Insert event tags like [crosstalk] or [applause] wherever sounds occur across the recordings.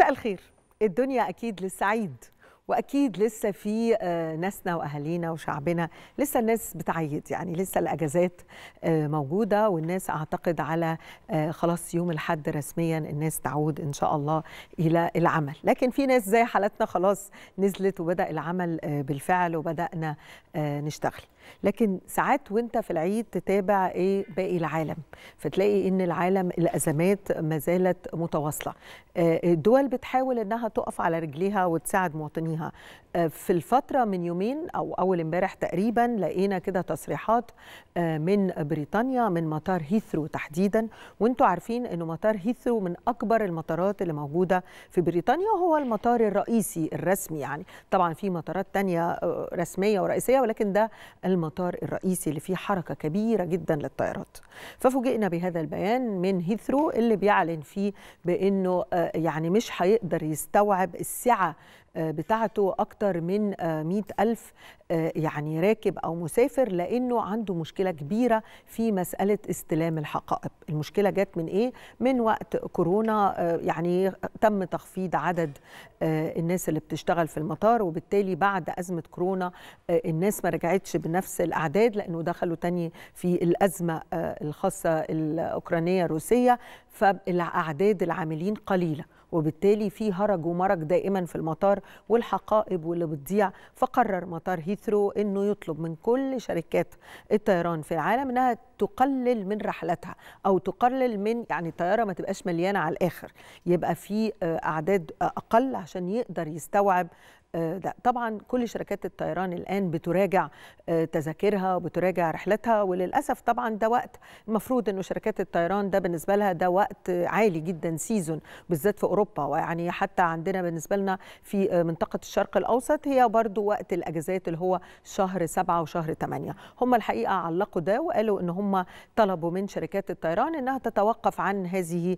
مساء الخير الدنيا اكيد لسه عيد واكيد لسه في آه، ناسنا واهالينا وشعبنا لسه الناس بتعيد يعني لسه الاجازات آه، موجوده والناس اعتقد على آه، خلاص يوم الاحد رسميا الناس تعود ان شاء الله الى العمل لكن في ناس زي حالتنا خلاص نزلت وبدا العمل بالفعل وبدانا نشتغل لكن ساعات وانت في العيد تتابع ايه باقي العالم فتلاقي ان العالم الازمات ما زالت متواصله آه، الدول بتحاول انها تقف على رجليها وتساعد مواطنيها آه، في الفتره من يومين او اول امبارح تقريبا لقينا كده تصريحات آه، من بريطانيا من مطار هيثرو تحديدا وانتم عارفين انه مطار هيثرو من اكبر المطارات اللي موجوده في بريطانيا وهو المطار الرئيسي الرسمي يعني طبعا في مطارات تانية رسميه ورئيسيه ولكن ده الم المطار الرئيسي اللي فيه حركة كبيرة جدا للطائرات ففوجئنا بهذا البيان من هيثرو اللي بيعلن فيه بأنه آه، يعني مش هيقدر يستوعب السعة آه، بتاعته أكتر من آه، مئة ألف آه، يعني راكب أو مسافر لأنه عنده مشكلة كبيرة في مسألة استلام الحقائب المشكلة جت من إيه؟ من وقت كورونا يعني تم تخفيض عدد الناس اللي بتشتغل في المطار وبالتالي بعد أزمة كورونا الناس ما رجعتش بنفس الأعداد لأنه دخلوا تاني في الأزمة الخاصة الأوكرانية الروسية فالأعداد العاملين قليلة وبالتالي في هرج ومرج دائما في المطار والحقائب واللي بتضيع فقرر مطار هيثرو انه يطلب من كل شركات الطيران في العالم انها تقلل من رحلاتها او تقلل من يعني الطياره ما تبقاش مليانه على الاخر يبقى في آه، اعداد اقل عشان يقدر يستوعب ده آه، طبعا كل شركات الطيران الان بتراجع آه، تذاكرها وبتراجع رحلتها وللاسف طبعا ده وقت المفروض انه شركات الطيران ده بالنسبه لها ده وقت عالي جدا سيزون بالذات في اوروبا ويعني حتى عندنا بالنسبه لنا في آه، منطقه الشرق الاوسط هي برضو وقت الاجازات اللي هو شهر سبعة وشهر ثمانية هم الحقيقه علقوا ده وقالوا ان هم طلبوا من شركات الطيران انها تتوقف عن هذه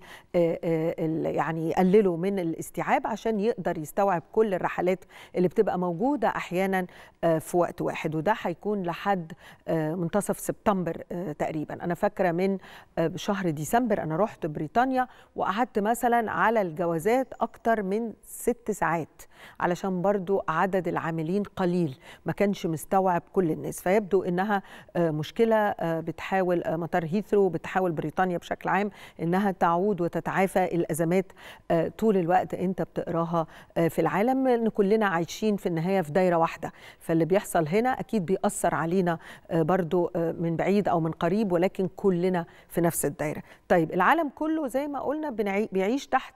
يعني يقللوا من الاستيعاب عشان يقدر يستوعب كل الرحلات اللي بتبقى موجوده احيانا آه، في وقت واحد وده هيكون لحد آه، منتصف سبتمبر آه، تقريبا انا فاكره من شهر ديسمبر انا رحت بريطانيا وقعدت مثلا على الجوازات اكتر من ست ساعات علشان برضو عدد العاملين قليل ما كانش مستوعب كل الناس فيبدو انها مشكله بتحاول مطار هيثرو بتحاول بريطانيا بشكل عام انها تعود وتتعافى الازمات طول الوقت انت بتقراها في العالم ان كلنا عايشين في النهايه في دايره واحده فاللي بيحصل هنا اكيد بيأثر علينا آه، برضو آه، من بعيد او من قريب ولكن كلنا في نفس الدايره طيب العالم كله زي ما قلنا بيعيش تحت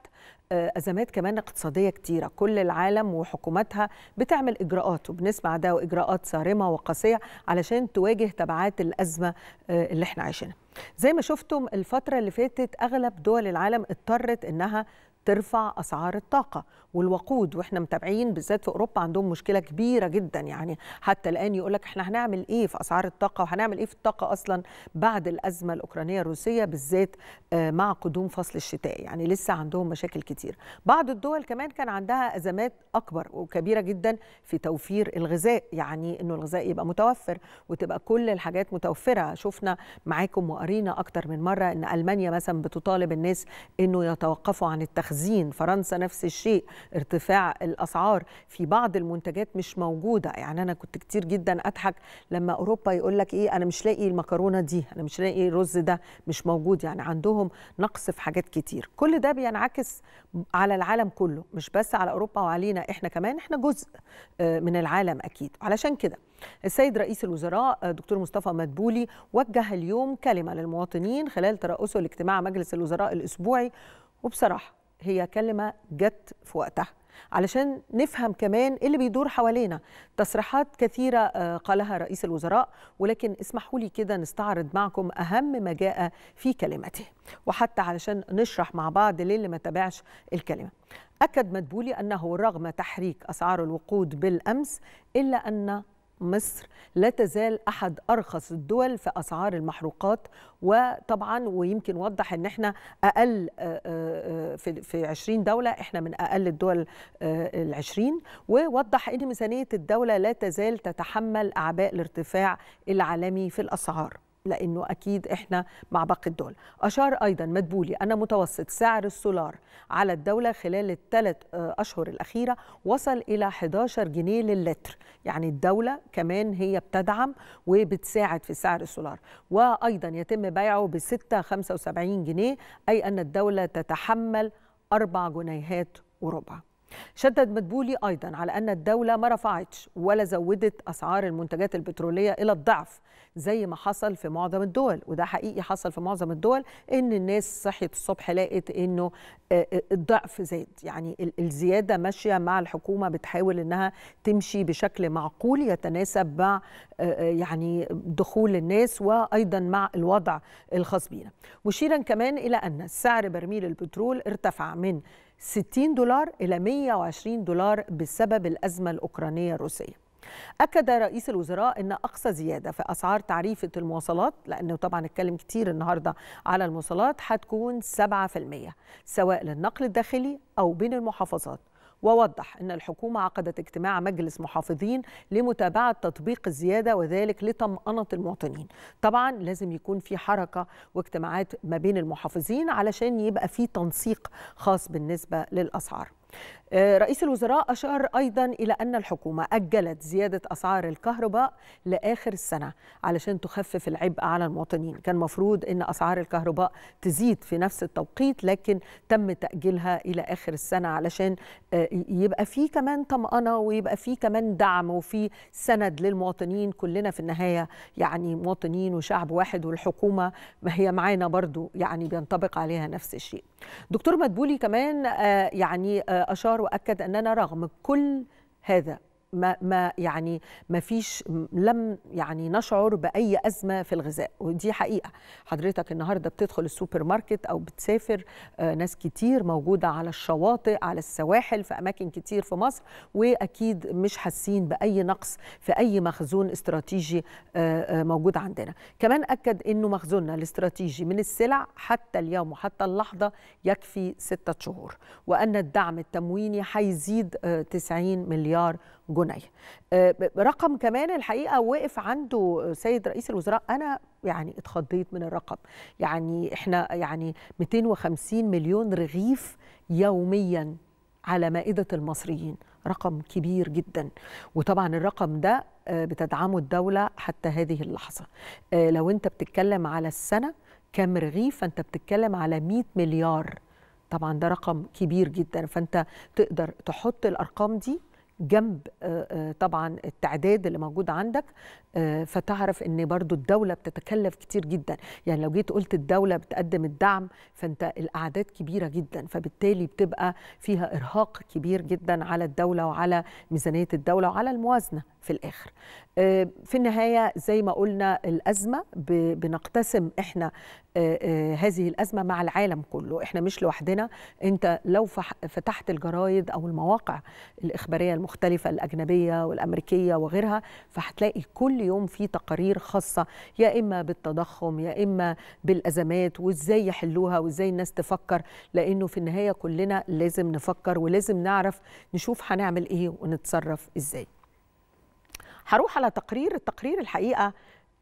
آه، ازمات كمان اقتصاديه كتيره كل العالم وحكوماتها بتعمل اجراءات وبنسمع ده واجراءات صارمه وقاسيه علشان تواجه تبعات الازمه اللي احنا عايشينها زي ما شفتم الفتره اللي فاتت اغلب دول العالم اضطرت انها ترفع اسعار الطاقه والوقود واحنا متابعين بالذات في اوروبا عندهم مشكله كبيره جدا يعني حتى الان يقول لك احنا هنعمل ايه في اسعار الطاقه وهنعمل ايه في الطاقه اصلا بعد الازمه الاوكرانيه الروسيه بالذات آه، مع قدوم فصل الشتاء يعني لسه عندهم مشاكل كتير بعض الدول كمان كان عندها ازمات اكبر وكبيره جدا في توفير الغذاء يعني انه الغذاء يبقى متوفر وتبقى كل الحاجات متوفره شفنا معاكم وقرينا اكتر من مره ان المانيا مثلا بتطالب الناس انه يتوقفوا عن التخزين فرنسا نفس الشيء ارتفاع الاسعار في بعض المنتجات مش موجوده يعني انا كنت كتير جدا اضحك لما اوروبا يقول لك ايه انا مش لاقي المكرونه دي انا مش لاقي الرز ده مش موجود يعني عندهم نقص في حاجات كتير كل ده بينعكس على العالم كله مش بس على اوروبا وعلينا احنا كمان احنا جزء آه، من العالم اكيد علشان كده السيد رئيس الوزراء آه، دكتور مصطفى مدبولي وجه اليوم كلمه للمواطنين خلال ترأسه لاجتماع مجلس الوزراء الاسبوعي وبصراحه هي كلمه جت في وقتها علشان نفهم كمان ايه اللي بيدور حوالينا تصريحات كثيره آه، قالها رئيس الوزراء ولكن اسمحوا لي كده نستعرض معكم اهم ما جاء في كلمته وحتى علشان نشرح مع بعض ليه اللي ما تابعش الكلمه اكد مدبولي انه رغم تحريك اسعار الوقود بالامس الا ان مصر لا تزال احد ارخص الدول في اسعار المحروقات وطبعا ويمكن وضح ان احنا اقل آه، آه، آه، في في 20 دوله احنا من اقل الدول ال 20 ووضح ان ميزانيه الدوله لا تزال تتحمل اعباء الارتفاع العالمي في الاسعار لأنه أكيد إحنا مع باقي الدول أشار أيضا مدبولي أن متوسط سعر السولار على الدولة خلال الثلاث آه، أشهر الأخيرة وصل إلى 11 جنيه للتر يعني الدولة كمان هي بتدعم وبتساعد في سعر السولار وأيضا يتم بيعه ب 6.75 جنيه أي أن الدولة تتحمل أربع جنيهات وربع شدد مدبولي أيضا على أن الدولة ما رفعتش ولا زودت أسعار المنتجات البترولية إلى الضعف زي ما حصل في معظم الدول وده حقيقي حصل في معظم الدول ان الناس صحيت الصبح لقت انه آه، آه، الضعف زاد يعني الزياده ماشيه مع الحكومه بتحاول انها تمشي بشكل معقول يتناسب مع آه، يعني دخول الناس وايضا مع الوضع الخاص بينا مشيرا كمان الى ان سعر برميل البترول ارتفع من 60 دولار الى 120 دولار بسبب الازمه الاوكرانيه الروسيه أكد رئيس الوزراء أن أقصى زيادة في أسعار تعريفة المواصلات لأنه طبعا اتكلم كتير النهاردة على المواصلات هتكون 7% سواء للنقل الداخلي أو بين المحافظات ووضح أن الحكومة عقدت اجتماع مجلس محافظين لمتابعة تطبيق الزيادة وذلك لطمأنة المواطنين طبعا لازم يكون في حركة واجتماعات ما بين المحافظين علشان يبقى في تنسيق خاص بالنسبة للأسعار آه، رئيس الوزراء أشار أيضا إلى أن الحكومة أجلت زيادة أسعار الكهرباء لآخر السنة علشان تخفف العبء على المواطنين كان مفروض أن أسعار الكهرباء تزيد في نفس التوقيت لكن تم تأجيلها إلى آخر السنة علشان آه، يبقى في كمان طمأنة ويبقى في كمان دعم وفي سند للمواطنين كلنا في النهاية يعني مواطنين وشعب واحد والحكومة ما هي معانا برضو يعني بينطبق عليها نفس الشيء دكتور مدبولي كمان آه، يعني أشار القرار وأكد أننا رغم كل هذا ما ما يعني ما فيش لم يعني نشعر باي ازمه في الغذاء ودي حقيقه حضرتك النهارده بتدخل السوبر ماركت او بتسافر آه، ناس كتير موجوده على الشواطئ على السواحل في اماكن كتير في مصر واكيد مش حاسين باي نقص في اي مخزون استراتيجي آه، آه، موجود عندنا كمان اكد انه مخزوننا الاستراتيجي من السلع حتى اليوم وحتى اللحظه يكفي ستة شهور وان الدعم التمويني هيزيد 90 مليار جنيه آه، رقم كمان الحقيقه وقف عنده سيد رئيس الوزراء انا يعني اتخضيت من الرقم يعني احنا يعني 250 مليون رغيف يوميا على مائده المصريين رقم كبير جدا وطبعا الرقم ده آه، بتدعمه الدوله حتى هذه اللحظه آه، لو انت بتتكلم على السنه كم رغيف فانت بتتكلم على 100 مليار طبعا ده رقم كبير جدا فانت تقدر تحط الارقام دي جنب آه، آه، طبعا التعداد اللي موجود عندك آه، فتعرف ان برضو الدولة بتتكلف كتير جدا يعني لو جيت قلت الدولة بتقدم الدعم فانت الأعداد كبيرة جدا فبالتالي بتبقى فيها إرهاق كبير جدا على الدولة وعلى ميزانية الدولة وعلى الموازنة في الآخر في النهاية زي ما قلنا الأزمة بنقتسم إحنا هذه الأزمة مع العالم كله إحنا مش لوحدنا أنت لو فتحت الجرايد أو المواقع الإخبارية المختلفة الأجنبية والأمريكية وغيرها فهتلاقي كل يوم في تقارير خاصة يا إما بالتضخم يا إما بالأزمات وإزاي يحلوها وإزاي الناس تفكر لأنه في النهاية كلنا لازم نفكر ولازم نعرف نشوف هنعمل إيه ونتصرف إزاي هروح على تقرير التقرير الحقيقة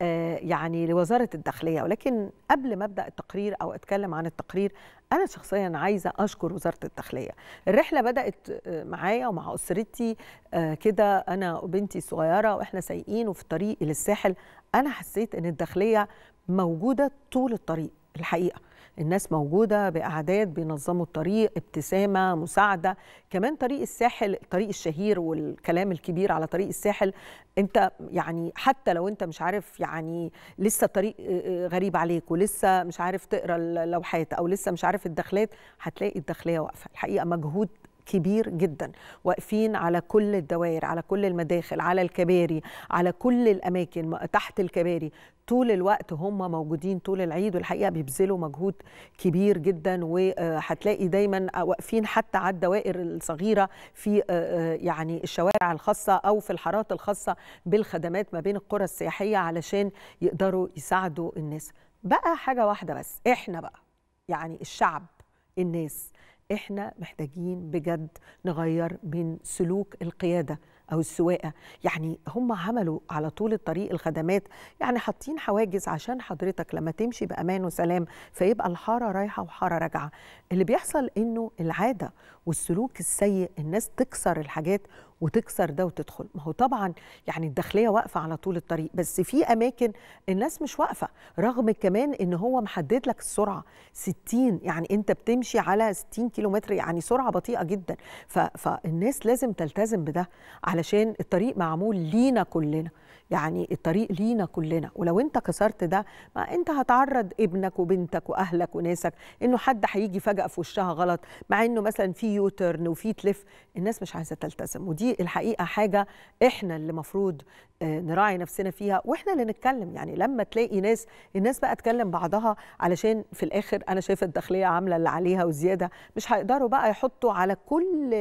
آه، يعني لوزاره الداخليه ولكن قبل ما ابدا التقرير او اتكلم عن التقرير انا شخصيا عايزه اشكر وزاره الداخليه الرحله بدات آه، معايا ومع اسرتي آه، كده انا وبنتي الصغيره واحنا سايقين وفي الطريق للساحل انا حسيت ان الداخليه موجوده طول الطريق الحقيقه الناس موجودة بأعداد بينظموا الطريق ابتسامة مساعدة كمان طريق الساحل طريق الشهير والكلام الكبير على طريق الساحل انت يعني حتى لو انت مش عارف يعني لسه طريق آه، آه، غريب عليك ولسه مش عارف تقرا اللوحات او لسه مش عارف الدخلات هتلاقي الداخليه واقفه الحقيقه مجهود كبير جدا واقفين على كل الدوائر على كل المداخل على الكباري على كل الاماكن تحت الكباري طول الوقت هم موجودين طول العيد والحقيقه بيبذلوا مجهود كبير جدا وهتلاقي آه، دايما آه، واقفين حتى على الدوائر الصغيره في آه، يعني الشوارع الخاصه او في الحارات الخاصه بالخدمات ما بين القرى السياحيه علشان يقدروا يساعدوا الناس بقى حاجه واحده بس احنا بقى يعني الشعب الناس احنا محتاجين بجد نغير من سلوك القياده او السواقه يعني هم عملوا على طول الطريق الخدمات يعني حاطين حواجز عشان حضرتك لما تمشي بامان وسلام فيبقى الحاره رايحه وحاره راجعه اللي بيحصل انه العاده والسلوك السيء الناس تكسر الحاجات وتكسر ده وتدخل ما هو طبعا يعني الداخليه واقفه على طول الطريق بس في اماكن الناس مش واقفه رغم كمان ان هو محدد لك السرعه 60 يعني انت بتمشي على 60 كيلومتر يعني سرعه بطيئه جدا فالناس لازم تلتزم بده علشان الطريق معمول لينا كلنا يعني الطريق لينا كلنا ولو انت كسرت ده ما انت هتعرض ابنك وبنتك واهلك وناسك انه حد هيجي فجاه في وشها غلط مع انه مثلا في يوترن وفي تلف الناس مش عايزه تلتزم ودي الحقيقه حاجه احنا اللي المفروض آه، نراعي نفسنا فيها واحنا اللي نتكلم يعني لما تلاقي ناس الناس بقى تكلم بعضها علشان في الاخر انا شايفه الداخليه عامله اللي عليها وزياده مش هيقدروا بقى يحطوا على كل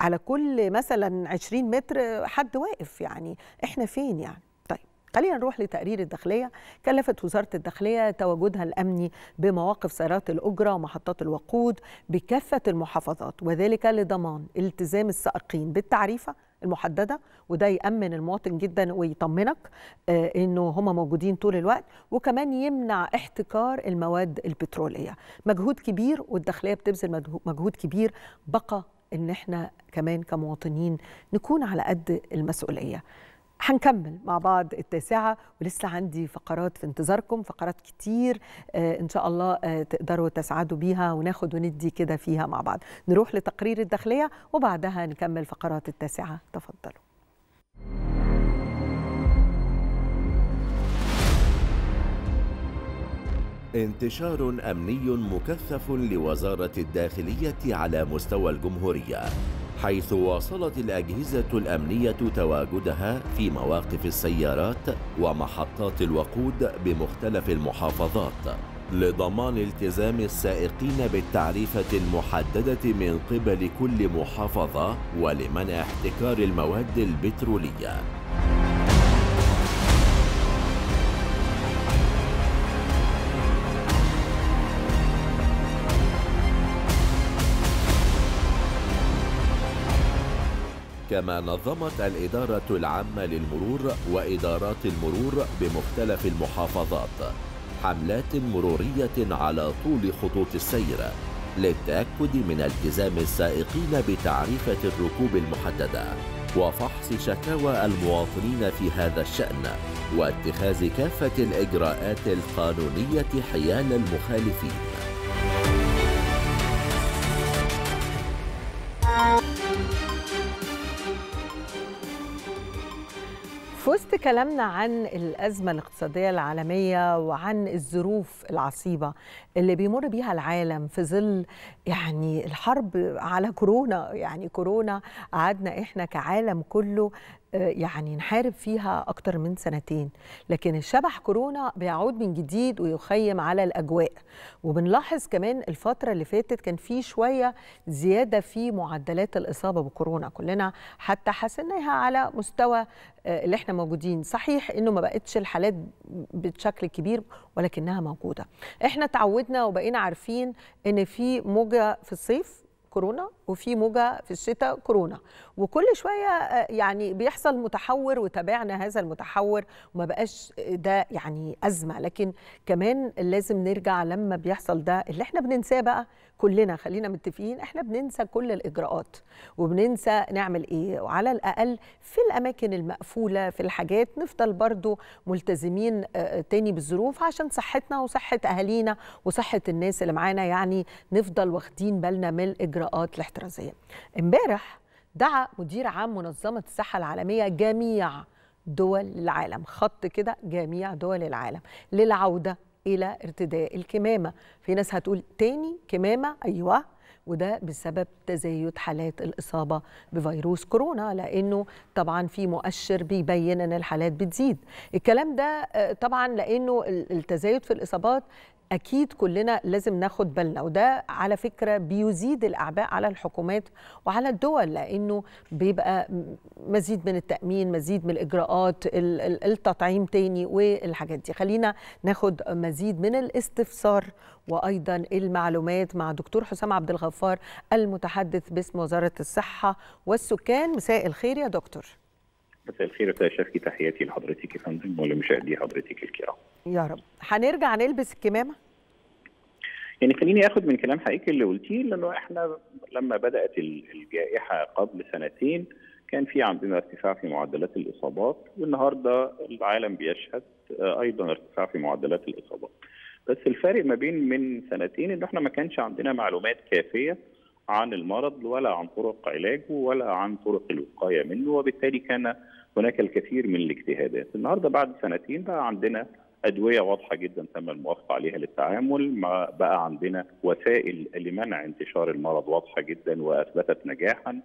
على كل مثلا 20 متر حد واقف يعني احنا فين مين يعني طيب، خلينا نروح لتقرير الداخلية كلفت وزارة الداخلية تواجدها الأمني بمواقف سيارات الأجرة ومحطات الوقود بكافة المحافظات وذلك لضمان التزام السائقين بالتعريفة المحددة وده يأمن المواطن جدا ويطمنك آه، إنه هم موجودين طول الوقت وكمان يمنع احتكار المواد البترولية مجهود كبير والداخلية بتبذل مجهود كبير بقى إن احنا كمان كمواطنين نكون على قد المسؤولية هنكمل مع بعض التاسعة ولسه عندي فقرات في انتظاركم فقرات كتير آه، إن شاء الله آه، تقدروا تسعدوا بيها وناخد وندي كده فيها مع بعض نروح لتقرير الداخلية وبعدها نكمل فقرات التاسعة تفضلوا انتشار أمني مكثف لوزارة الداخلية على مستوى الجمهورية حيث واصلت الأجهزة الأمنية تواجدها في مواقف السيارات ومحطات الوقود بمختلف المحافظات لضمان التزام السائقين بالتعريفة المحددة من قبل كل محافظة ولمنع احتكار المواد البترولية كما نظمت الإدارة العامة للمرور وإدارات المرور بمختلف المحافظات حملات مرورية على طول خطوط السير للتأكد من التزام السائقين بتعريفة الركوب المحددة وفحص شكاوى المواطنين في هذا الشأن واتخاذ كافة الإجراءات القانونية حيال المخالفين في وسط كلامنا عن الأزمة الاقتصادية العالمية وعن الظروف العصيبة اللي بيمر بيها العالم في ظل يعني الحرب على كورونا يعني كورونا قعدنا إحنا كعالم كله يعني نحارب فيها أكتر من سنتين لكن الشبح كورونا بيعود من جديد ويخيم على الأجواء وبنلاحظ كمان الفترة اللي فاتت كان في شوية زيادة في معدلات الإصابة بكورونا كلنا حتى حسناها على مستوى آه، اللي احنا موجودين صحيح انه ما بقتش الحالات بشكل كبير ولكنها موجوده احنا تعودنا وبقينا عارفين ان في موجه في الصيف كورونا وفي موجه في الشتاء كورونا وكل شويه آه، يعني بيحصل متحور وتابعنا هذا المتحور وما بقاش آه، ده يعني ازمه لكن كمان لازم نرجع لما بيحصل ده اللي احنا بننساه بقى كلنا خلينا متفقين احنا بننسى كل الاجراءات وبننسى نعمل ايه وعلى الاقل في الاماكن المقفوله في الحاجات نفضل برضو ملتزمين آه، آه، تاني بالظروف عشان صحتنا وصحه اهالينا وصحه الناس اللي معانا يعني نفضل واخدين بالنا من الاجراءات الاحترازيه امبارح دعا مدير عام منظمه الصحه العالميه جميع دول العالم خط كده جميع دول العالم للعوده الى ارتداء الكمامه في ناس هتقول تاني كمامه ايوه وده بسبب تزايد حالات الإصابة بفيروس كورونا لأنه طبعا في مؤشر بيبين أن الحالات بتزيد الكلام ده آه، طبعا لأنه التزايد في الإصابات اكيد كلنا لازم ناخد بالنا وده على فكره بيزيد الاعباء على الحكومات وعلى الدول لانه بيبقى مزيد من التامين مزيد من الاجراءات التطعيم تاني والحاجات دي خلينا ناخد مزيد من الاستفسار وايضا المعلومات مع دكتور حسام عبد الغفار المتحدث باسم وزاره الصحه والسكان مساء الخير يا دكتور مساء الخير يا شفكي تحياتي لحضرتك يا فندم ولمشاهدي حضرتك الكرام يا رب هنرجع نلبس الكمامه يعني خليني اخد من كلام حقيقي اللي قلتيه لانه احنا لما بدات الجائحه قبل سنتين كان في عندنا ارتفاع في معدلات الاصابات والنهارده العالم بيشهد آه، ايضا ارتفاع في معدلات الاصابات. بس الفارق ما بين من سنتين ان احنا ما كانش عندنا معلومات كافيه عن المرض ولا عن طرق علاجه ولا عن طرق الوقايه منه وبالتالي كان هناك الكثير من الاجتهادات. النهارده بعد سنتين بقى عندنا ادويه واضحه جدا تم الموافقه عليها للتعامل ما بقى عندنا وسائل لمنع انتشار المرض واضحه جدا واثبتت نجاحا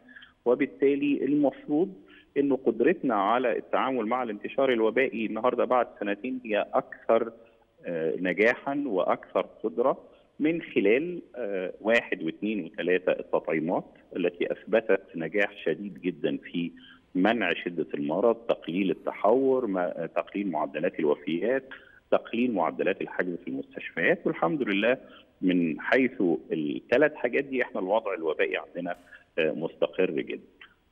وبالتالي المفروض انه قدرتنا على التعامل مع الانتشار الوبائي النهارده بعد سنتين هي اكثر آه، نجاحا واكثر قدره من خلال آه، واحد واثنين وثلاثه التطعيمات التي اثبتت نجاح شديد جدا في منع شده المرض، تقليل التحور، آه، تقليل معدلات الوفيات، تقليل معدلات الحجز في المستشفيات والحمد لله من حيث الثلاث حاجات دي احنا الوضع الوبائي عندنا آه، مستقر جدا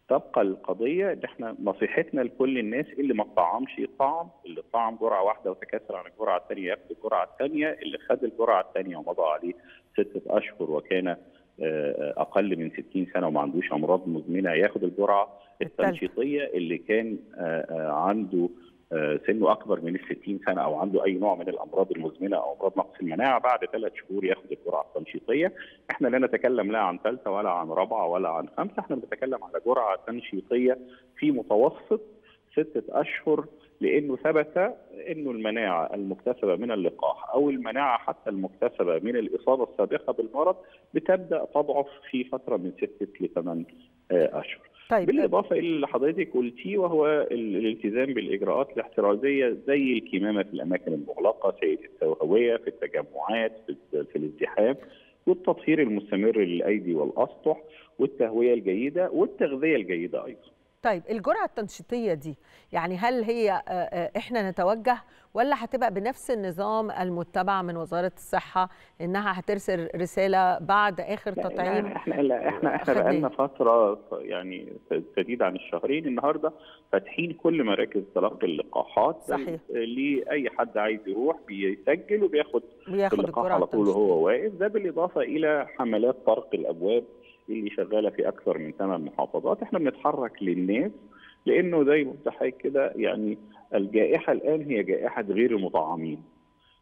تبقى القضيه ان احنا نصيحتنا لكل الناس اللي ما طعمش يطعم اللي طعم جرعه واحده وتكاثر عن الجرعه الثانيه ياخد الجرعه الثانيه اللي خد الجرعه الثانيه ومضى عليه سته اشهر وكان آه، اقل من 60 سنه وما عندوش امراض مزمنه ياخد الجرعه التنشيطيه اللي كان آه، عنده آه، سنه اكبر من ال 60 سنه او عنده اي نوع من الامراض المزمنه او امراض نقص المناعه بعد ثلاث شهور ياخذ الجرعه التنشيطيه، احنا لا نتكلم لا عن ثالثه ولا عن رابعه ولا عن خمسه، احنا بنتكلم على جرعه تنشيطيه في متوسط سته اشهر لانه ثبت انه المناعه المكتسبه من اللقاح او المناعه حتى المكتسبه من الاصابه السابقه بالمرض بتبدا تضعف في فتره من سته لثمان آه، اشهر. طيب. بالاضافه الى اللي حضرتك قلتيه وهو الالتزام بالاجراءات الاحترازيه زي الكمامه في الاماكن المغلقه، سيد التوهويه، في التجمعات، في الازدحام، والتطهير المستمر للايدي والاسطح، والتهويه الجيده، والتغذيه الجيده ايضا. طيب الجرعه التنشيطيه دي يعني هل هي آه، آه، احنا نتوجه ولا هتبقى بنفس النظام المتبع من وزاره الصحه انها هترسل رساله بعد اخر تطعيم لا احنا لا احنا احنا آه، بقى لنا فتره يعني تزيد عن الشهرين النهارده فاتحين كل مراكز تلقي اللقاحات صحيح لاي حد عايز يروح بيسجل وبياخد بياخد اللقاح على طول وهو واقف ده بالاضافه الى حملات طرق الابواب اللي شغاله في اكثر من ثمان محافظات احنا بنتحرك للناس لانه زي ما كده يعني الجائحه الان هي جائحه غير المطعمين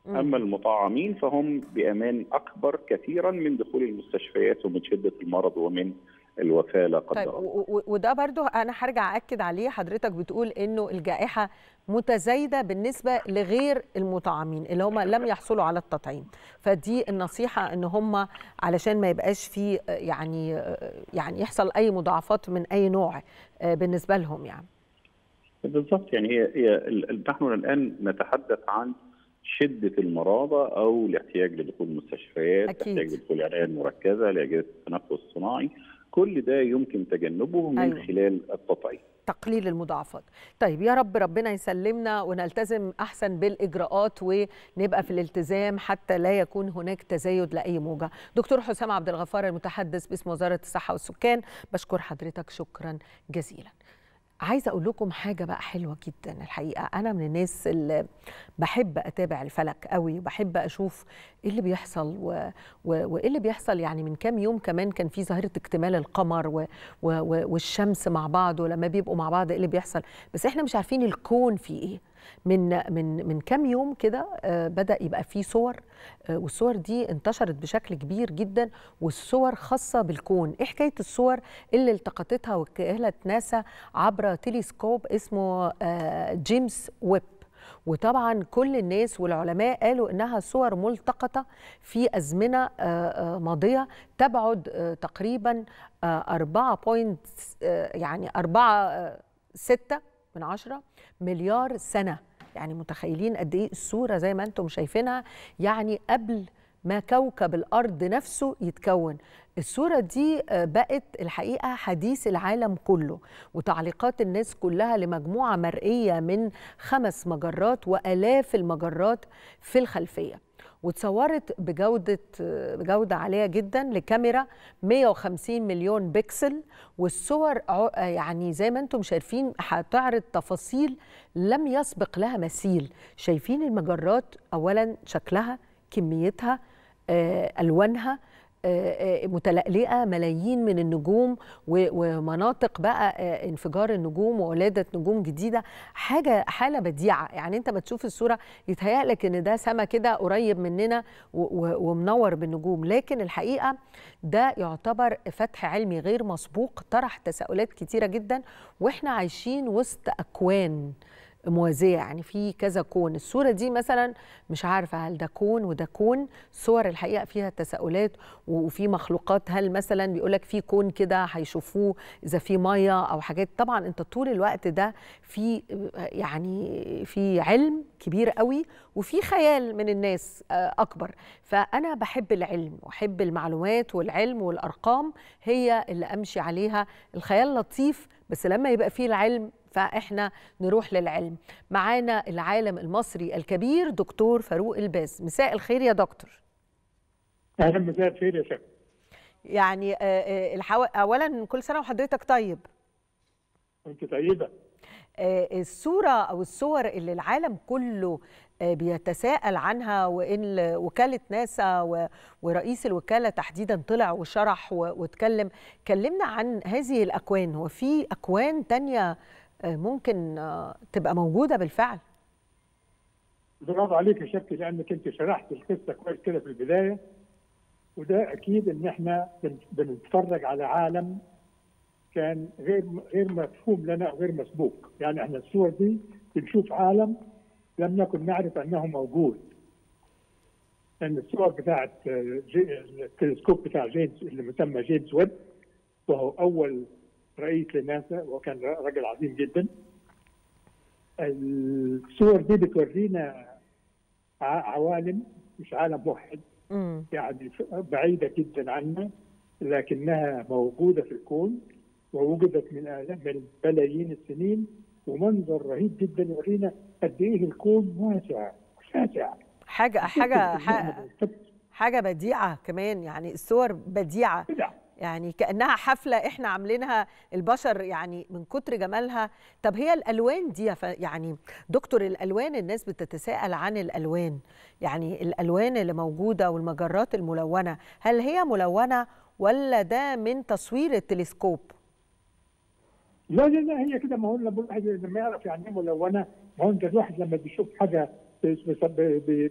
اما المطعمين فهم بامان اكبر كثيرا من دخول المستشفيات ومن شده المرض ومن الوفاه لا قدر طيب وده برضه انا هرجع اكد عليه حضرتك بتقول انه الجائحه متزايده بالنسبه لغير المطعمين اللي هم لم يحصلوا على التطعيم فدي النصيحه ان هم علشان ما يبقاش في يعني يعني يحصل اي مضاعفات من اي نوع آه، بالنسبه لهم يعني بالضبط يعني هي هي نحن الان نتحدث عن شده المرضى او الاحتياج لدخول المستشفيات، الاحتياج لدخول العنايه المركزه، لأجهزة التنفس الصناعي، كل ده يمكن تجنبه من أيوة. خلال التطعيم تقليل المضاعفات طيب يا رب ربنا يسلمنا ونلتزم أحسن بالإجراءات ونبقى في الالتزام حتى لا يكون هناك تزايد لأي موجة دكتور حسام عبد الغفار المتحدث باسم وزارة الصحة والسكان بشكر حضرتك شكرا جزيلا عايزه اقول لكم حاجه بقى حلوه جدا الحقيقه انا من الناس اللي بحب اتابع الفلك قوي وبحب اشوف ايه اللي بيحصل و... و... وايه اللي بيحصل يعني من كام يوم كمان كان في ظاهره اكتمال القمر و... و... والشمس مع بعض ولما بيبقوا مع بعض ايه اللي بيحصل بس احنا مش عارفين الكون فيه ايه من من من كام يوم كده آه، بدا يبقى في صور آه، والصور دي انتشرت بشكل كبير جدا والصور خاصه بالكون ايه حكايه الصور اللي التقطتها وكاله ناسا عبر تلسكوب اسمه آه، جيمس ويب وطبعا كل الناس والعلماء قالوا انها صور ملتقطه في ازمنه ماضيه تبعد تقريبا 4 يعني 4 6 من عشرة مليار سنة يعني متخيلين قد إيه الصورة زي ما أنتم شايفينها يعني قبل ما كوكب الأرض نفسه يتكون الصورة دي آه، بقت الحقيقة حديث العالم كله وتعليقات الناس كلها لمجموعة مرئية من خمس مجرات وألاف المجرات في الخلفية واتصورت بجوده بجوده عاليه جدا لكاميرا 150 مليون بكسل والصور يعني زي ما انتم شايفين هتعرض تفاصيل لم يسبق لها مثيل شايفين المجرات اولا شكلها كميتها آه، الوانها آه، آه، متلألئة ملايين من النجوم ومناطق بقى آه، انفجار النجوم وولادة نجوم جديدة حاجة حالة بديعة يعني أنت ما تشوف الصورة يتهيأ لك إن ده سما كده قريب مننا ومنور بالنجوم لكن الحقيقة ده يعتبر فتح علمي غير مسبوق طرح تساؤلات كتيرة جدا وإحنا عايشين وسط أكوان موازيه يعني في كذا كون الصوره دي مثلا مش عارفه هل ده كون وده كون صور الحقيقه فيها تساؤلات وفي مخلوقات هل مثلا بيقول لك في كون كده هيشوفوه اذا في ميه او حاجات طبعا انت طول الوقت ده في يعني في علم كبير قوي وفي خيال من الناس آه، اكبر فانا بحب العلم واحب المعلومات والعلم والارقام هي اللي امشي عليها الخيال لطيف بس لما يبقى فيه العلم فاحنا نروح للعلم معانا العالم المصري الكبير دكتور فاروق الباز مساء الخير يا دكتور اهلا مساء الخير يا شيخ يعني آه، آه، الحو... اولا كل سنه وحضرتك طيب انت طيبه آه، الصوره او الصور اللي العالم كله بيتساءل عنها وان وكاله ناسا ورئيس الوكاله تحديدا طلع وشرح واتكلم كلمنا عن هذه الاكوان هو في اكوان تانية آه، ممكن آه، تبقى موجوده بالفعل برافو عليك يا شكل لانك انت شرحت القصه كويس كده في البدايه وده اكيد ان احنا بنتفرج على عالم كان غير غير مفهوم لنا غير مسبوق يعني احنا الصور دي بنشوف عالم لم نكن نعرف انه موجود لان الصور بتاعت آه، التلسكوب بتاع جيمس اللي مسمى جيمس ويب وهو اول رئيس لناسا وكان راجل عظيم جدا الصور دي بتورينا عوالم مش عالم واحد يعني بعيدة جدا عنا لكنها موجودة في الكون ووجدت من آلاف من بلايين السنين ومنظر رهيب جدا يورينا قد إيه الكون واسع واسع حاجة حاجة [laughs] حاجة بديعة كمان يعني الصور بديعة يعني كانها حفله احنا عاملينها البشر يعني من كتر جمالها طب هي الالوان دي يعني دكتور الالوان الناس بتتساءل عن الالوان يعني الالوان اللي موجوده والمجرات الملونه هل هي ملونه ولا ده من تصوير التلسكوب لا لا لا هي كده ما هو لما الواحد لما يعرف يعني ايه ملونه ما هو انت الواحد لما بيشوف حاجه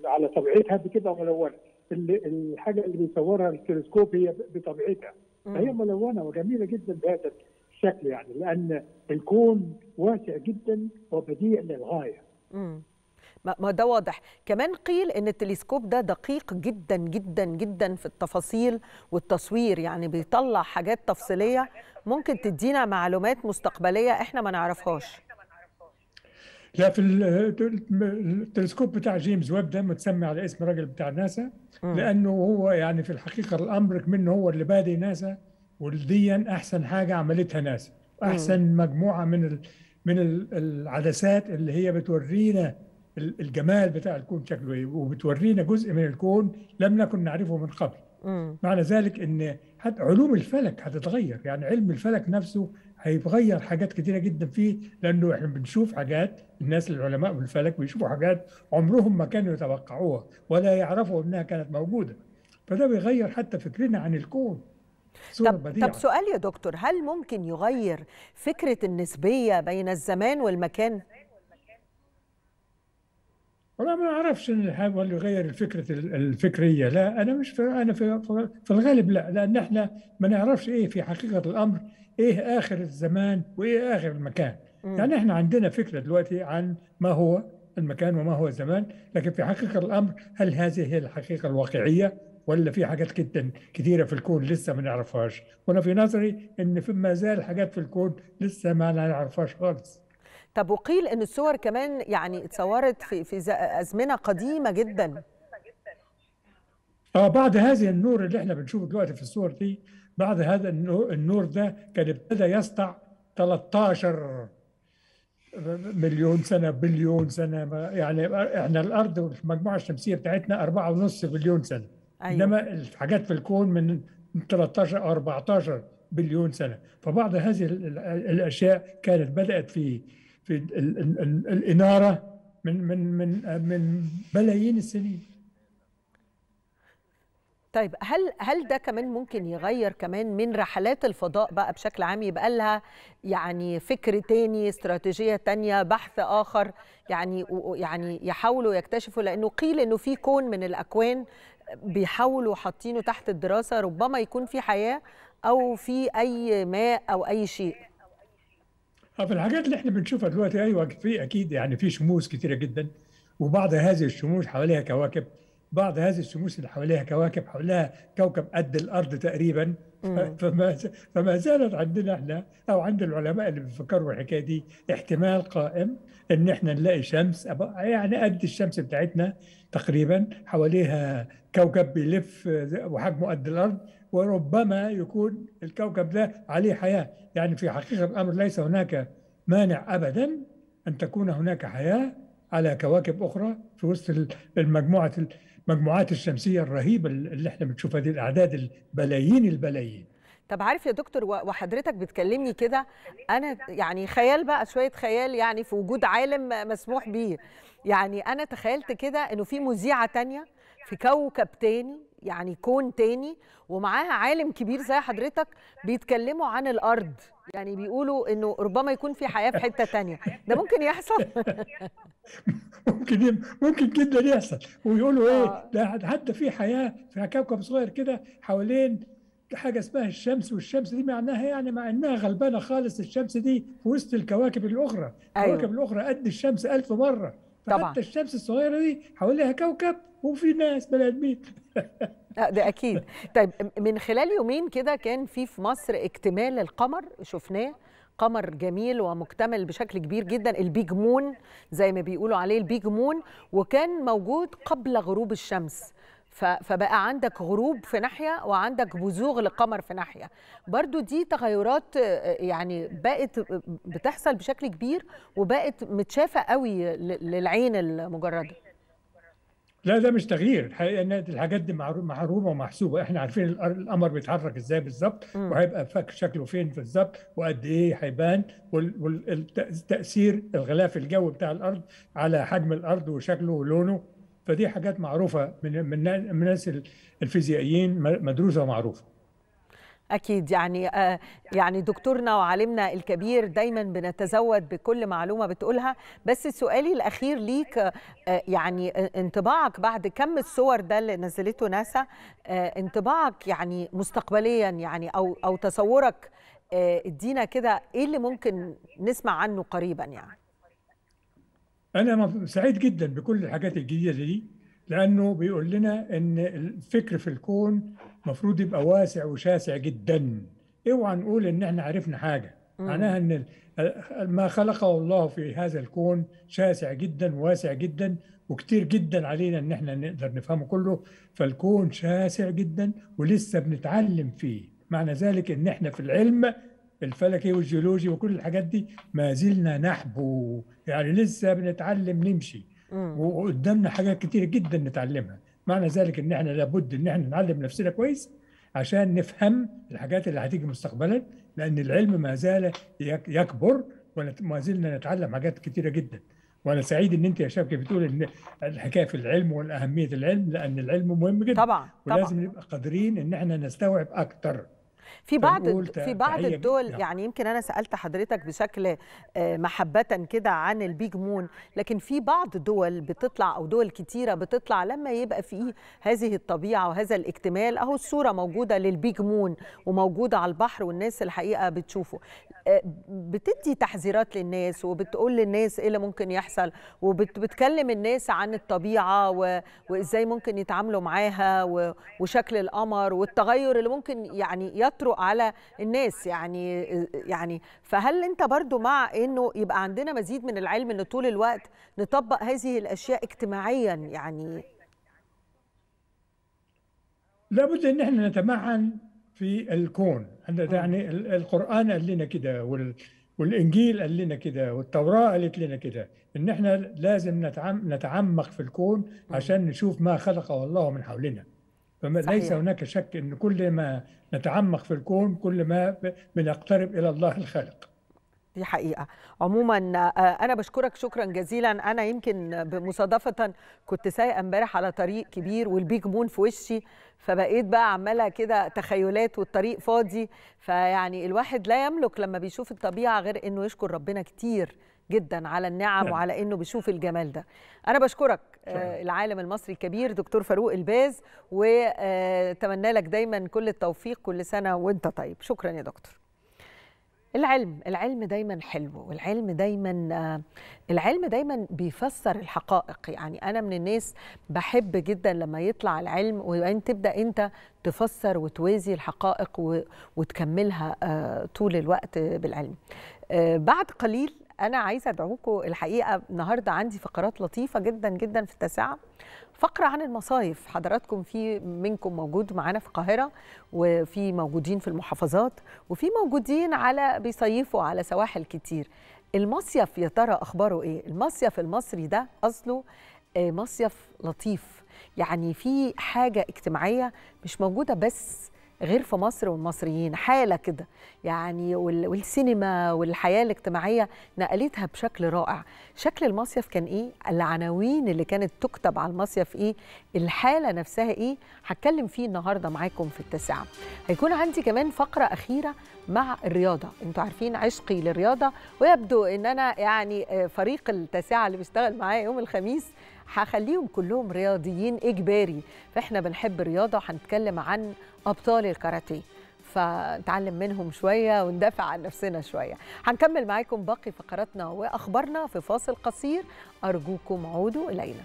على طبيعتها بكده ملونه الحاجه اللي بيصورها التلسكوب هي بطبيعتها فهي ملونه وجميله جدا بهذا الشكل يعني لان الكون واسع جدا وبديع للغايه. امم ما ده واضح كمان قيل ان التلسكوب ده دقيق جدا جدا جدا في التفاصيل والتصوير يعني بيطلع حاجات تفصيليه ممكن تدينا معلومات مستقبليه احنا ما نعرفهاش لا في التلسكوب بتاع جيمس ويب ده متسمى على اسم راجل بتاع ناسا لانه هو يعني في الحقيقه الامر منه هو اللي بادئ ناسا ولديا احسن حاجه عملتها ناسا احسن مجموعه من من العدسات اللي هي بتورينا الجمال بتاع الكون شكله ايه وبتورينا جزء من الكون لم نكن نعرفه من قبل معنى ذلك ان علوم الفلك هتتغير يعني علم الفلك نفسه هيتغير حاجات كتيره جدا فيه لانه احنا بنشوف حاجات الناس العلماء بالفلك بيشوفوا حاجات عمرهم ما كانوا يتوقعوها ولا يعرفوا انها كانت موجوده فده بيغير حتى فكرنا عن الكون طب, طب سؤال يا دكتور هل ممكن يغير فكره النسبيه بين الزمان والمكان؟ والله ما اعرفش ان اللي يغير الفكره الفكريه لا انا مش في انا في, في الغالب لا لان احنا ما نعرفش ايه في حقيقه الامر ايه اخر الزمان وايه اخر المكان م. يعني احنا عندنا فكره دلوقتي عن ما هو المكان وما هو الزمان لكن في حقيقه الامر هل هذه هي الحقيقه الواقعيه ولا في حاجات جدا كثيره في الكون لسه ما نعرفهاش وانا في نظري ان في ما زال حاجات في الكون لسه ما نعرفهاش خالص طب وقيل ان الصور كمان يعني اتصورت في في ازمنه قديمه جدا اه بعد هذه النور اللي احنا بنشوفه دلوقتي في الصور دي بعد هذا النور ده كان ابتدى يسطع 13 مليون سنه بليون سنه يعني احنا الارض والمجموعه الشمسيه بتاعتنا 4.5 بليون سنه أيوة. انما الحاجات في الكون من 13 او 14 بليون سنه فبعض هذه الاشياء كانت بدات في في الاناره من من من من بلايين السنين طيب هل هل ده كمان ممكن يغير كمان من رحلات الفضاء بقى بشكل عام يبقى لها يعني فكر تاني استراتيجيه تانيه بحث اخر يعني يعني يحاولوا يكتشفوا لانه قيل انه في كون من الاكوان بيحاولوا حاطينه تحت الدراسه ربما يكون في حياه او في اي ماء او اي شيء آه، في الحاجات اللي احنا بنشوفها دلوقتي ايوه في اكيد يعني في شموس كثيره جدا وبعض هذه الشموس حواليها كواكب بعض هذه الشموس اللي حواليها كواكب حولها كوكب قد الارض تقريبا فما فما زالت عندنا احنا او عند العلماء اللي بيفكروا الحكايه دي احتمال قائم ان احنا نلاقي شمس يعني قد الشمس بتاعتنا تقريبا حواليها كوكب بيلف وحجمه قد الارض وربما يكون الكوكب ده عليه حياه يعني في حقيقه الامر ليس هناك مانع ابدا ان تكون هناك حياه على كواكب اخرى في وسط المجموعه المجموعات الشمسيه الرهيبه اللي احنا بنشوفها دي الاعداد البلايين البلايين طب عارف يا دكتور وحضرتك بتكلمني كده انا يعني خيال بقى شويه خيال يعني في وجود عالم مسموح به يعني انا تخيلت كده انه في مذيعه تانية في كوكب تاني يعني كون تاني ومعاها عالم كبير زي حضرتك بيتكلموا عن الارض يعني بيقولوا انه ربما يكون في حياه في حته تانية ده ممكن يحصل [laughs] ممكن ممكن جدا يحصل ويقولوا ايه آه. ده حتى في حياه في كوكب صغير كده حوالين حاجه اسمها الشمس والشمس دي معناها يعني مع انها غلبانه خالص الشمس دي في وسط الكواكب الاخرى أيوة. الكواكب الاخرى قد الشمس ألف مره طبعا الشمس الصغيره دي حواليها كوكب وفي ناس بني ادمين [laughs] آه ده اكيد طيب من خلال يومين كده كان في في مصر اكتمال القمر شفناه قمر جميل ومكتمل بشكل كبير جدا البيج مون زي ما بيقولوا عليه البيج مون وكان موجود قبل غروب الشمس فبقى عندك غروب في ناحيه وعندك بزوغ للقمر في ناحيه برضو دي تغيرات آه، يعني بقت آه، بتحصل بشكل كبير وبقت متشافه قوي للعين المجرده لا ده مش تغيير الحقيقه ان الحاجات دي محرومه ومحسوبه احنا عارفين القمر بيتحرك ازاي بالظبط وهيبقى فك شكله فين بالظبط وقد ايه هيبان والتاثير الغلاف الجوي بتاع الارض على حجم الارض وشكله ولونه فدي حاجات معروفه من من الناس الفيزيائيين مدروسه ومعروفه اكيد يعني آه، يعني دكتورنا وعالمنا الكبير دايما بنتزود بكل معلومه بتقولها بس سؤالي الاخير ليك آه، يعني آه، انطباعك بعد كم الصور ده اللي نزلته ناسا انطباعك يعني مستقبليا يعني او او تصورك ادينا كده ايه اللي ممكن نسمع عنه قريبا يعني انا سعيد جدا بكل الحاجات الجديده دي لانه بيقول لنا ان الفكر في الكون المفروض يبقى واسع وشاسع جدا اوعى نقول ان احنا عرفنا حاجه معناها ان ما خلقه الله في هذا الكون شاسع جدا واسع جدا وكتير جدا علينا ان احنا نقدر نفهمه كله فالكون شاسع جدا ولسه بنتعلم فيه معنى ذلك ان احنا في العلم الفلكي والجيولوجي وكل الحاجات دي ما زلنا نحبو يعني لسه بنتعلم نمشي وقدامنا حاجات كتيره جدا نتعلمها معنى ذلك ان احنا لابد ان احنا نعلم نفسنا كويس عشان نفهم الحاجات اللي هتيجي مستقبلا لان العلم ما زال يكبر وما زلنا نتعلم حاجات كتيره جدا وانا سعيد ان انت يا شبكه بتقول ان الحكايه في العلم والاهميه العلم لان العلم مهم جدا طبعا ولازم طبعا. نبقى قادرين ان احنا نستوعب اكتر في بعض في بعض الدول نعم. يعني يمكن انا سالت حضرتك بشكل آه، محبه كده عن البيج مون لكن في بعض دول بتطلع او دول كتيره بتطلع لما يبقى في هذه الطبيعه وهذا الاكتمال اهو الصوره موجوده للبيج مون وموجوده على البحر والناس الحقيقه بتشوفه آه، بتدي تحذيرات للناس وبتقول للناس ايه اللي ممكن يحصل وبتكلم الناس عن الطبيعه وازاي ممكن يتعاملوا معاها وشكل القمر والتغير اللي ممكن يعني تطرق على الناس يعني يعني فهل انت برضو مع انه يبقى عندنا مزيد من العلم ان طول الوقت نطبق هذه الاشياء اجتماعيا يعني لابد ان احنا نتمعن في الكون آه. يعني القران قال لنا كده وال والانجيل قال لنا كده والتوراه قالت لنا كده ان احنا لازم نتعمق في الكون آه. عشان نشوف ما خلقه الله من حولنا فليس هناك شك أن كل ما نتعمق في الكون كل ما بنقترب إلى الله الخالق دي حقيقة عموما آه، أنا بشكرك شكرا جزيلا أنا يمكن بمصادفه كنت سايقة امبارح على طريق كبير والبيج مون في وشي فبقيت بقى عمالة كده تخيلات والطريق فاضي فيعني الواحد لا يملك لما بيشوف الطبيعة غير إنه يشكر ربنا كتير جدا على النعم نعم. وعلى انه بيشوف الجمال ده انا بشكرك آه، شكرا. العالم المصري الكبير دكتور فاروق الباز واتمنى آه، لك دايما كل التوفيق كل سنه وانت طيب شكرا يا دكتور العلم العلم دايما حلو والعلم دايما آه، العلم دايما بيفسر الحقائق يعني انا من الناس بحب جدا لما يطلع العلم وبعدين تبدا انت تفسر وتوازي الحقائق وتكملها طول الوقت بالعلم بعد قليل انا عايزه ادعوكم الحقيقه النهارده عندي فقرات لطيفه جدا جدا في التاسعه فقره عن المصايف حضراتكم في منكم موجود معانا في القاهره وفي موجودين في المحافظات وفي موجودين على بيصيفوا على سواحل كتير المصيف يا ترى اخباره ايه المصيف المصري ده اصله آه، مصيف لطيف يعني في حاجه اجتماعيه مش موجوده بس غير في مصر والمصريين حاله كده يعني والسينما والحياه الاجتماعيه نقلتها بشكل رائع شكل المصيف كان ايه العناوين اللي كانت تكتب على المصيف ايه الحاله نفسها ايه هتكلم فيه النهارده معاكم في التاسعه هيكون عندي كمان فقره اخيره مع الرياضه انتوا عارفين عشقي للرياضه ويبدو ان انا يعني آه، فريق التاسعه اللي بيشتغل معايا يوم الخميس هخليهم كلهم رياضيين اجباري فاحنا بنحب الرياضه وهنتكلم عن ابطال الكاراتيه فنتعلم منهم شويه وندافع عن نفسنا شويه هنكمل معاكم باقي فقراتنا واخبارنا في فاصل قصير ارجوكم عودوا الينا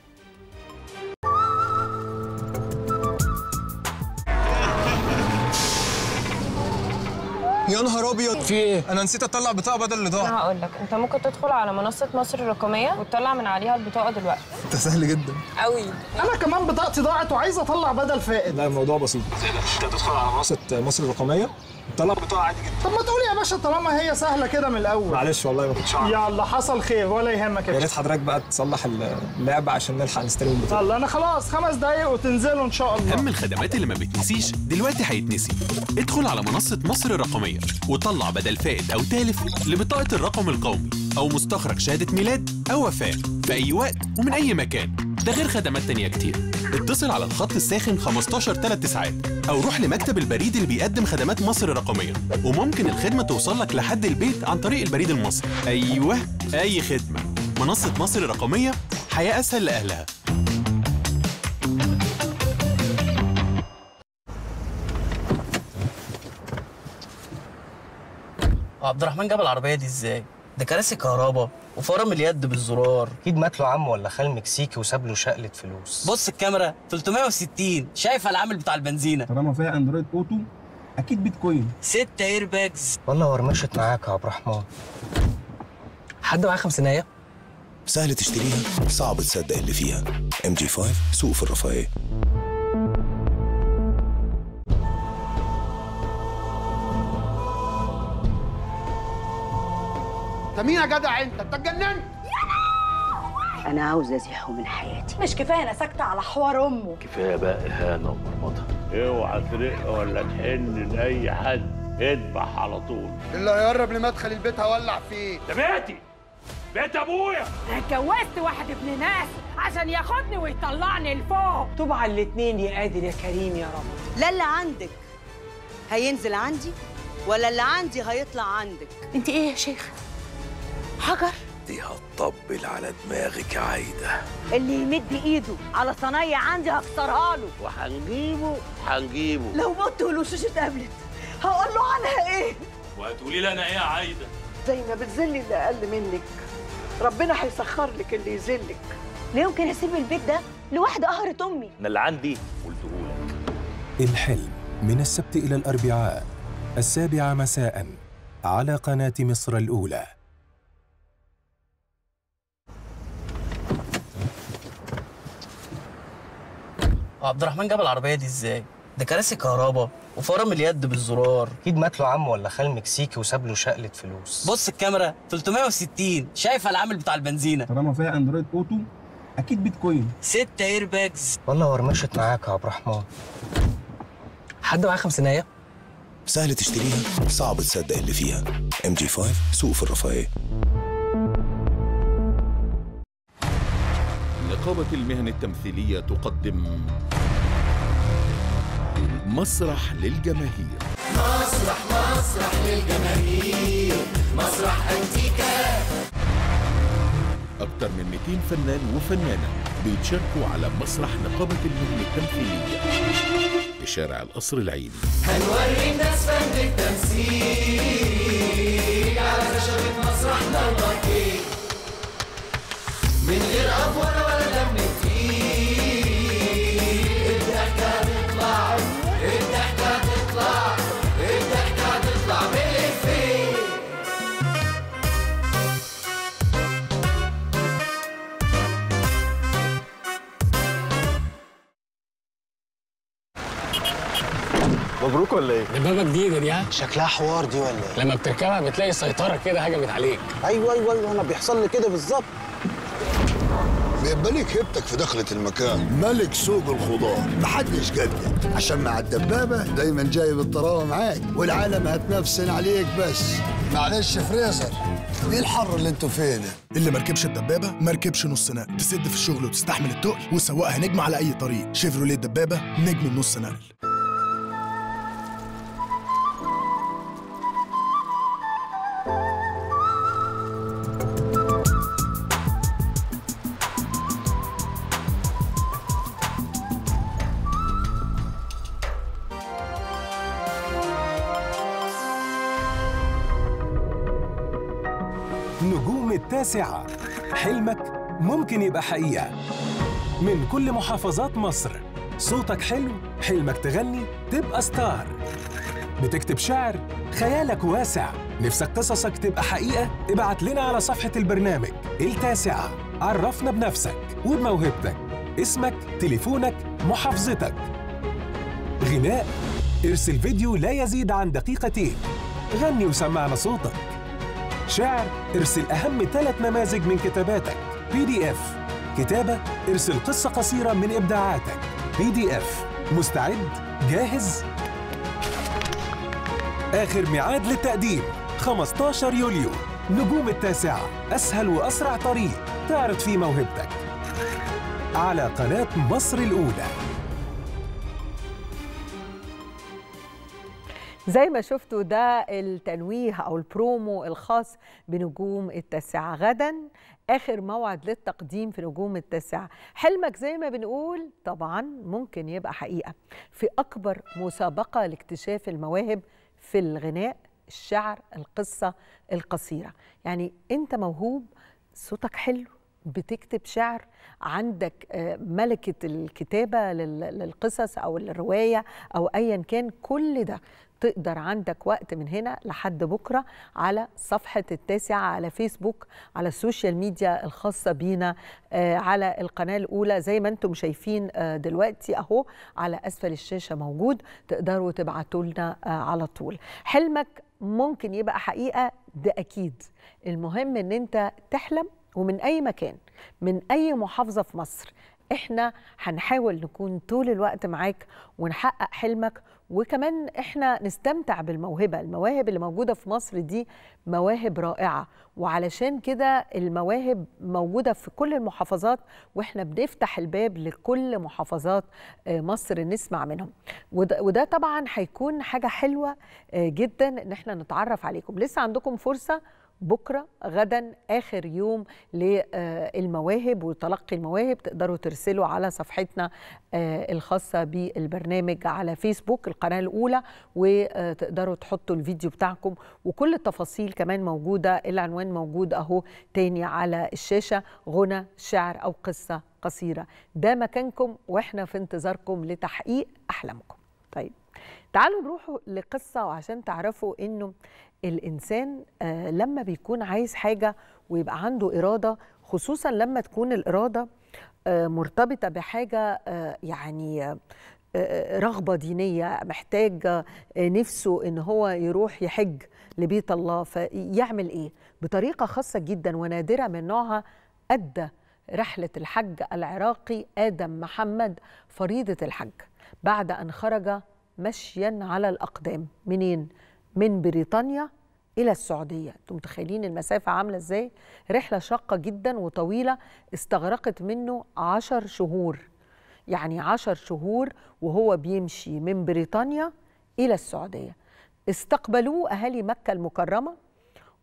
يا نهار ابيض في ايه؟ انا نسيت اطلع بطاقه بدل اللي ضاعت انا هقول لك انت ممكن تدخل على منصه مصر الرقميه وتطلع من عليها البطاقه دلوقتي ده سهل جدا قوي انا كمان بطاقتي ضاعت وعايز اطلع بدل فائد لا الموضوع بسيط انت تدخل على منصه مصر الرقميه الطلاق بتقع عادي جدا طب ما تقول يا باشا طالما هي سهله كده من الاول معلش والله ما كنتش يلا حصل خير ولا يهمك يا ريت حضرتك بقى تصلح اللعبه عشان نلحق نستلم البطوله يلا انا خلاص خمس دقايق وتنزلوا ان شاء الله اهم الخدمات اللي ما بتنسيش دلوقتي هيتنسي ادخل على منصه مصر الرقميه وطلع بدل فائت او تالف لبطاقه الرقم القومي او مستخرج شهاده ميلاد او وفاه في اي وقت ومن اي مكان ده غير خدمات تانية كتير اتصل على الخط الساخن 15 3 ساعات أو روح لمكتب البريد اللي بيقدم خدمات مصر الرقمية وممكن الخدمة توصل لك لحد البيت عن طريق البريد المصري أيوه أي خدمة منصة مصر الرقمية حياة أسهل لأهلها عبد الرحمن جاب العربية دي ازاي؟ ده كراسي كهرباء وفرم اليد بالزرار اكيد مات له عم ولا خال مكسيكي وساب له شقله فلوس بص الكاميرا 360 شايفه العامل بتاع البنزينه طالما فيها اندرويد اوتو اكيد بيتكوين ستة اير باجز والله ورمشت معاك يا عبد الرحمن حد معاه خمسينية؟ سهل تشتريها صعب تصدق اللي فيها ام جي 5 سوق في الرفاهيه مين يا جدع انت انت اتجننت انا عاوز ازيحه من حياتي مش كفايه انا ساكته على حوار امه كفايه بقى اهانه ومرمطه اوعى ترق ولا تحن لاي حد اذبح على طول اللي هيقرب لمدخل البيت هولع فيه ده بيتي بيت ابويا انا اتجوزت واحد ابن ناس عشان ياخدني ويطلعني لفوق طبعا على الاتنين يا قادر يا كريم يا رب لا اللي عندك هينزل عندي ولا اللي عندي هيطلع عندك انت ايه يا شيخه حجر دي هتطبل على دماغك يا عايده اللي يمد ايده على صنايع عندي هكسرها له وهنجيبه هنجيبه لو بطه والوشوش اتقابلت هقول له عنها ايه وهتقولي لي انا ايه يا عايده زي ما بتذلي اللي اقل منك ربنا هيسخر لك اللي يذلك لا يمكن اسيب البيت ده لوحده قهرت امي انا اللي عندي قلتهولك الحلم من السبت الى الاربعاء السابعه مساء على قناه مصر الاولى عبد الرحمن جاب العربيه دي ازاي ده كراسي كهرباء وفرم اليد بالزرار اكيد مات له عم ولا خال مكسيكي وساب له شقله فلوس بص الكاميرا 360 شايف العامل بتاع البنزينه طالما فيها اندرويد اوتو اكيد بيتكوين ستة اير باجز والله ورمشت معاك يا عبد الرحمن حد معاه خمسينية سهل تشتريها صعب تصدق اللي فيها ام جي 5 سوق في الرفاهيه نقابة المهن التمثيلية تقدم مسرح للجماهير مسرح مسرح للجماهير مسرح أنتيكا أكثر من 200 فنان وفنانة بيتشاركوا على مسرح نقابة المهن التمثيلية بشارع القصر العيني هنوري الناس فن التمثيل على شاشة مسرحنا الرقيق من غير أفوار مبروك ولا ايه؟ دبابه جديده دي ها؟ شكلها حوار دي ولا ايه؟ لما بتركبها بتلاقي سيطره كده هجمت عليك ايوه ايوه ايوه انا بيحصل لي كده بالظبط بيبقى ليك هيبتك في دخلة المكان ملك سوق الخضار محدش قدك عشان مع الدبابة دايما جايب الطراوة معاك والعالم هتنفسن عليك بس معلش فريزر ايه الحر اللي انتوا فيه ده؟ اللي مركبش الدبابة مركبش نص نقل تسد في الشغل وتستحمل التقل وسواقها نجم على أي طريق شيفروليه الدبابة نجم النص نقل واسعة حلمك ممكن يبقى حقيقة من كل محافظات مصر صوتك حلو حلمك تغني تبقى ستار بتكتب شعر خيالك واسع نفسك قصصك تبقى حقيقة ابعت لنا على صفحة البرنامج التاسعة عرفنا بنفسك وبموهبتك اسمك تليفونك محافظتك غناء ارسل فيديو لا يزيد عن دقيقتين غني وسمعنا صوتك شعر ارسل أهم ثلاث نماذج من كتاباتك بي دي اف كتابة ارسل قصة قصيرة من إبداعاتك بي دي اف مستعد؟ جاهز؟ آخر ميعاد للتقديم 15 يوليو نجوم التاسعة أسهل وأسرع طريق تعرض فيه موهبتك على قناة مصر الأولى زي ما شفتوا ده التنويه او البرومو الخاص بنجوم التاسعه غدا اخر موعد للتقديم في نجوم التاسعه حلمك زي ما بنقول طبعا ممكن يبقى حقيقه في اكبر مسابقه لاكتشاف المواهب في الغناء الشعر القصه القصيره يعني انت موهوب صوتك حلو بتكتب شعر عندك آه، ملكة الكتابة للقصص أو الرواية أو أيا كان كل ده تقدر عندك وقت من هنا لحد بكرة على صفحة التاسعة على فيسبوك على السوشيال ميديا الخاصة بينا آه، على القناة الأولى زي ما أنتم شايفين آه، دلوقتي أهو على أسفل الشاشة موجود تقدروا تبعتوا لنا آه، على طول حلمك ممكن يبقى حقيقة ده أكيد المهم أن أنت تحلم ومن أي مكان من أي محافظة في مصر احنا هنحاول نكون طول الوقت معاك ونحقق حلمك وكمان احنا نستمتع بالموهبه المواهب اللي موجوده في مصر دي مواهب رائعه وعلشان كده المواهب موجوده في كل المحافظات واحنا بنفتح الباب لكل محافظات آه، مصر نسمع منهم وده, وده طبعا هيكون حاجه حلوه آه، جدا ان احنا نتعرف عليكم لسه عندكم فرصه بكره غدا اخر يوم للمواهب وتلقي المواهب تقدروا ترسلوا على صفحتنا آه، الخاصه بالبرنامج على فيسبوك القناه الاولى وتقدروا تحطوا الفيديو بتاعكم وكل التفاصيل كمان موجوده العنوان موجود اهو تاني على الشاشه غنى شعر او قصه قصيره ده مكانكم واحنا في انتظاركم لتحقيق احلامكم طيب تعالوا نروحوا لقصة وعشان تعرفوا أنه الإنسان آه، لما بيكون عايز حاجة ويبقى عنده إرادة خصوصا لما تكون الإرادة آه، مرتبطة بحاجة آه، يعني رغبة دينية محتاج نفسه إن هو يروح يحج لبيت الله فيعمل إيه بطريقة خاصة جدا ونادرة من نوعها أدى رحلة الحج العراقي آدم محمد فريضة الحج بعد أن خرج مشيا على الأقدام منين؟ من بريطانيا إلى السعودية أنتم متخيلين المسافة عاملة إزاي؟ رحلة شاقة جدا وطويلة استغرقت منه عشر شهور يعني عشر شهور وهو بيمشي من بريطانيا إلى السعودية استقبلوه أهالي مكة المكرمة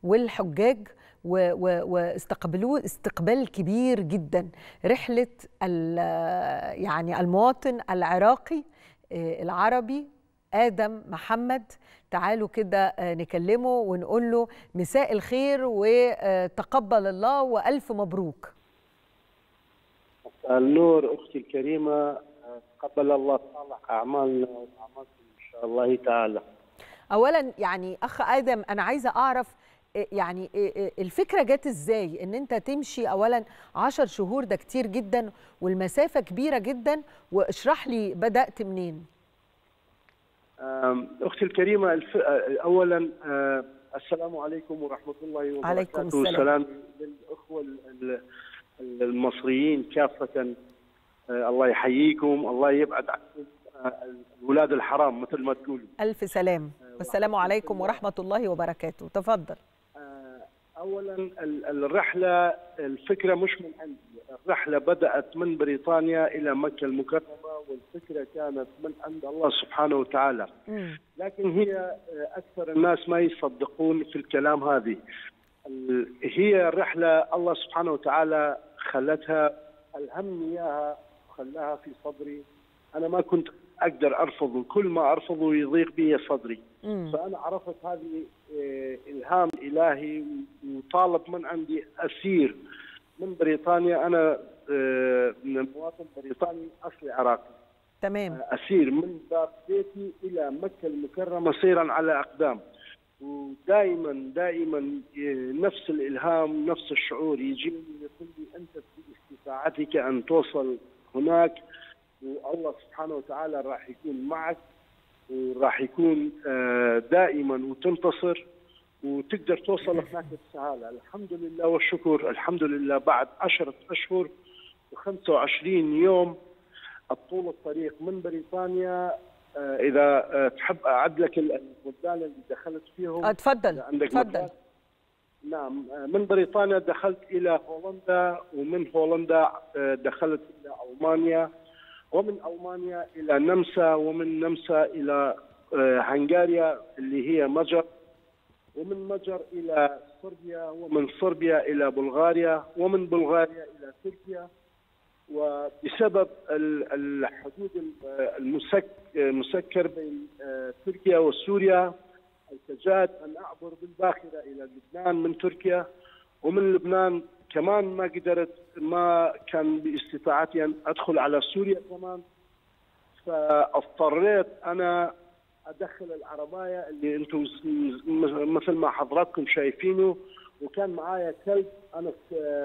والحجاج و و واستقبلوه استقبال كبير جدا رحلة يعني المواطن العراقي آه، العربي آدم محمد تعالوا كده آه، نكلمه ونقول له مساء الخير وتقبل آه، الله وألف مبروك النور أختي الكريمة تقبل الله صالح أعمالنا وأعمالكم إن شاء الله تعالى أولا يعني أخ آدم أنا عايزة أعرف إيه، يعني إيه، إيه، الفكره جت ازاي ان انت تمشي اولا 10 شهور ده كتير جدا والمسافه كبيره جدا واشرح لي بدات منين اختي الكريمه الف... اولا آه، السلام عليكم ورحمه الله وبركاته عليكم السلام والسلام للاخوه المصريين كافه آه، الله يحييكم الله يبعد عنكم آه، الولاد الحرام مثل ما تقولوا الف سلام والسلام عليكم ورحمه الله وبركاته تفضل اولا الرحله الفكره مش من عندي الرحله بدات من بريطانيا الى مكه المكرمه والفكره كانت من عند الله سبحانه وتعالى لكن هي آه، اكثر الناس ما يصدقون في الكلام هذه هي رحله الله سبحانه وتعالى خلتها الهمني اياها خلاها في صدري انا ما كنت اقدر ارفضه كل ما ارفضه يضيق بي صدري فانا عرفت هذه آه، الهام الهي وطالب من عندي اسير من بريطانيا انا آه، من مواطن بريطاني اصلي عراقي تمام آه، اسير من باب بيتي الى مكه المكرمه سيرا على اقدام ودائما دائما نفس الالهام نفس الشعور يجيني يقول لي انت باستطاعتك ان توصل هناك والله سبحانه وتعالى راح يكون معك وراح يكون آه، دائما وتنتصر وتقدر توصل هناك السعاده الحمد لله والشكر الحمد لله بعد عشرة اشهر و25 يوم طول الطريق من بريطانيا آه، اذا آه، تحب اعد لك البلدان اللي دخلت فيهم اتفضل عندك تفضل نعم من بريطانيا دخلت الى هولندا ومن هولندا دخلت الى المانيا ومن ألمانيا إلى نمسا ومن نمسا إلى آه، هنغاريا اللي هي مجر ومن مجر إلى صربيا ومن صربيا إلى بلغاريا ومن بلغاريا إلى تركيا وبسبب الحدود المسكر بين آه، تركيا وسوريا التجاد أن أعبر بالباخرة إلى لبنان من تركيا ومن لبنان كمان ما قدرت ما كان باستطاعتي أن أدخل على سوريا كمان فاضطريت أنا أدخل العرباية اللي أنتم مثل ما حضراتكم شايفينه وكان معايا كلب أنا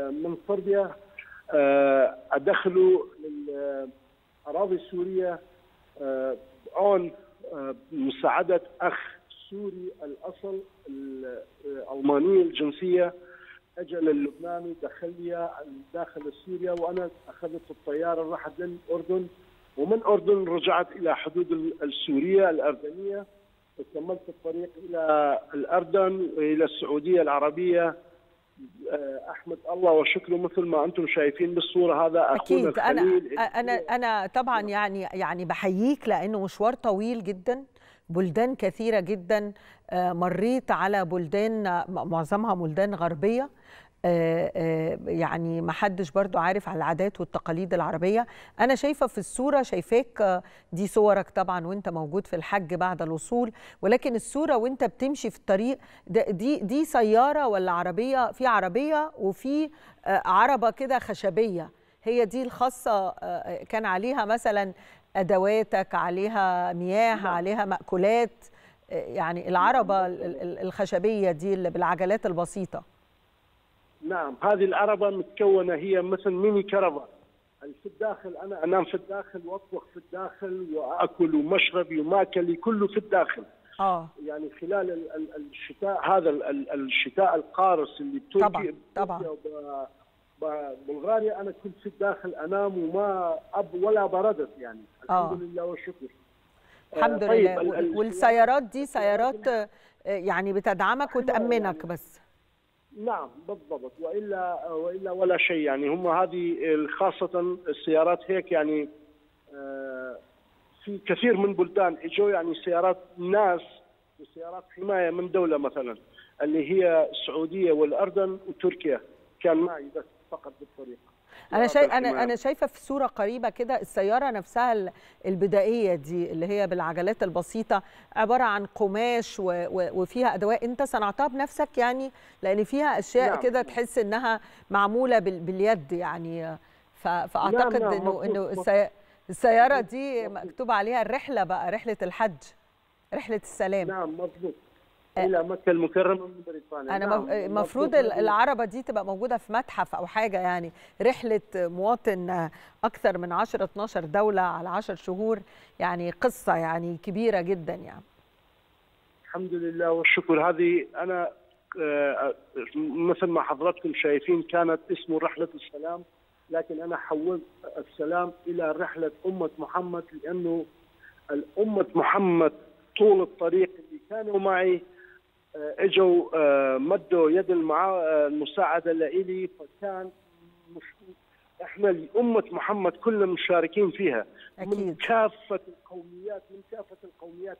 من صربيا آه، أدخله للأراضي السورية آه، عون آه، مساعدة أخ سوري الأصل الألمانية الجنسية اجل اللبناني تخلي داخل سوريا وانا اخذت الطياره رحت للاردن ومن الاردن رجعت الى حدود السوريه الاردنيه وكملت الطريق الى الاردن والى السعوديه العربيه آه، احمد الله وشكره مثل ما انتم شايفين بالصوره هذا اخونا أكيد انا انا انا طبعا يعني يعني بحييك لانه مشوار طويل جدا بلدان كثيره جدا آه، مريت على بلدان معظمها بلدان غربيه آه، آه، يعني ما حدش برضو عارف على العادات والتقاليد العربية أنا شايفة في الصورة شايفاك آه، دي صورك طبعا وانت موجود في الحج بعد الوصول ولكن الصورة وانت بتمشي في الطريق دي, دي سيارة ولا عربية في عربية وفي عربة كده خشبية هي دي الخاصة كان عليها مثلا أدواتك عليها مياه نعم. عليها مأكولات يعني العربة نعم. الخشبية دي اللي بالعجلات البسيطة نعم هذه العربه متكونه هي مثل ميني كرفان في الداخل انا انام في الداخل واطبخ في الداخل واكل ومشربي وماكلي كله في الداخل اه يعني خلال الـ الـ الشتاء هذا الـ الشتاء القارس اللي بتركيا طبعا طبعا بلغاريا انا كنت في الداخل انام وما اب ولا بردت يعني آه. الحمد لله والشكر آه، الحمد طيب لله والسيارات دي سيارات آه، يعني بتدعمك يعني وتامنك بس نعم بالضبط والا والا ولا شيء يعني هم هذه خاصه السيارات هيك يعني آه، في كثير من بلدان اجوا يعني سيارات ناس وسيارات حمايه من دوله مثلا اللي هي السعوديه والاردن وتركيا كان معي بس فقط بالطريقه انا شايف انا انا شايفه في صوره قريبه كده السياره نفسها البدائيه دي اللي هي بالعجلات البسيطه عباره عن قماش وفيها ادوات انت صنعتها بنفسك يعني لان فيها اشياء نعم. كده تحس انها معموله باليد يعني فاعتقد نعم. انه انه السياره دي مكتوب عليها الرحله بقى رحله الحج رحله السلام نعم مظبوط الى آه، مكه المكرمه من بريطانيا انا المفروض نعم. العربه دي تبقى موجوده في متحف او حاجه يعني رحله مواطن اكثر من 10 12 دوله على 10 شهور يعني قصه يعني كبيره جدا يعني الحمد لله والشكر هذه انا آه، مثل ما حضراتكم شايفين كانت اسمه رحله السلام لكن انا حولت السلام الى رحله امه محمد لانه الأمة محمد طول الطريق اللي كانوا معي آه، اجوا آه، مدوا يد آه، المساعده لإلي فكان مش احنا لامه محمد كلنا مشاركين فيها أكيد. من كافه القوميات من كافه القوميات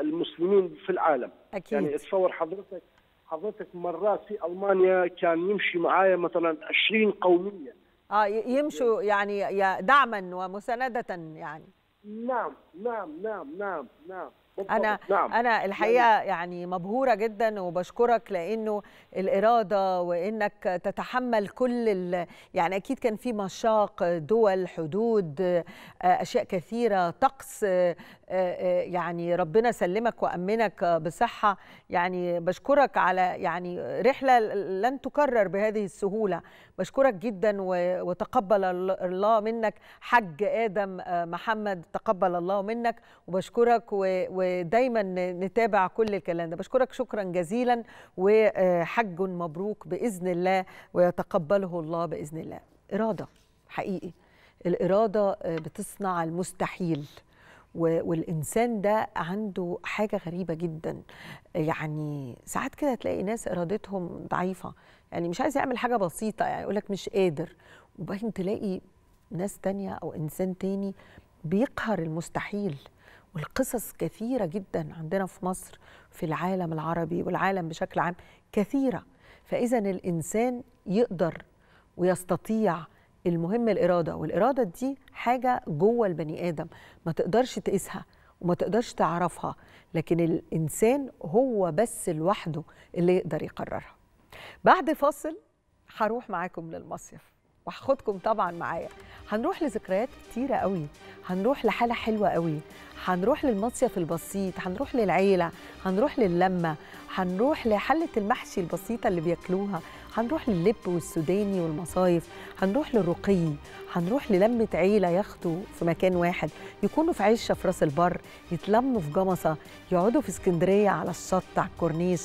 المسلمين في العالم أكيد. يعني اتصور حضرتك حضرتك مرات في المانيا كان يمشي معايا مثلا 20 قوميه اه يمشوا يعني دعما ومسانده يعني نعم نعم نعم نعم نعم انا نعم. انا الحقيقه يعني, يعني مبهوره جدا وبشكرك لانه الاراده وانك تتحمل كل ال... يعني اكيد كان في مشاق دول حدود اشياء كثيره طقس آه، آه، يعني ربنا سلمك وأمنك بصحة يعني بشكرك على يعني رحلة لن تكرر بهذه السهولة بشكرك جدا وتقبل الله منك حج آدم آه، محمد تقبل الله منك وبشكرك ودايما نتابع كل الكلام ده بشكرك شكرا جزيلا وحج مبروك بإذن الله ويتقبله الله بإذن الله إرادة حقيقي الإرادة بتصنع المستحيل والانسان ده عنده حاجه غريبه جدا يعني ساعات كده تلاقي ناس ارادتهم ضعيفه يعني مش عايز يعمل حاجه بسيطه يعني يقول لك مش قادر وبعدين تلاقي ناس تانية او انسان تاني بيقهر المستحيل والقصص كثيره جدا عندنا في مصر في العالم العربي والعالم بشكل عام كثيره فاذا الانسان يقدر ويستطيع المهم الاراده والاراده دي حاجه جوه البني ادم ما تقدرش تقيسها وما تقدرش تعرفها لكن الانسان هو بس لوحده اللي يقدر يقررها بعد فاصل هروح معاكم للمصيف وهاخدكم طبعا معايا هنروح لذكريات كتيره قوي هنروح لحاله حلوه قوي هنروح للمصيف البسيط هنروح للعيله هنروح للمه هنروح لحله المحشي البسيطه اللي بياكلوها هنروح للب والسوداني والمصايف هنروح للرقي هنروح للمة عيلة يخطوا في مكان واحد يكونوا في عشة في راس البر يتلموا في جمصة يقعدوا في اسكندرية على الشط على الكورنيش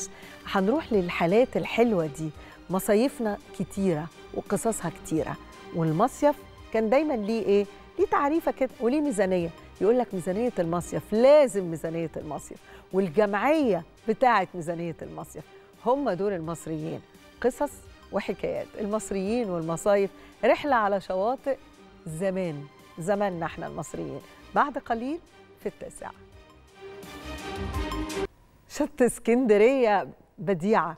هنروح للحالات الحلوة دي مصايفنا كتيرة وقصصها كتيرة والمصيف كان دايما ليه ايه ليه تعريفه كده وليه ميزانيه يقول لك ميزانيه المصيف لازم ميزانيه المصيف والجمعيه بتاعه ميزانيه المصيف هم دول المصريين قصص وحكايات المصريين والمصايف رحلة على شواطئ زمان زماننا احنا المصريين بعد قليل في التاسعة شط اسكندرية بديعة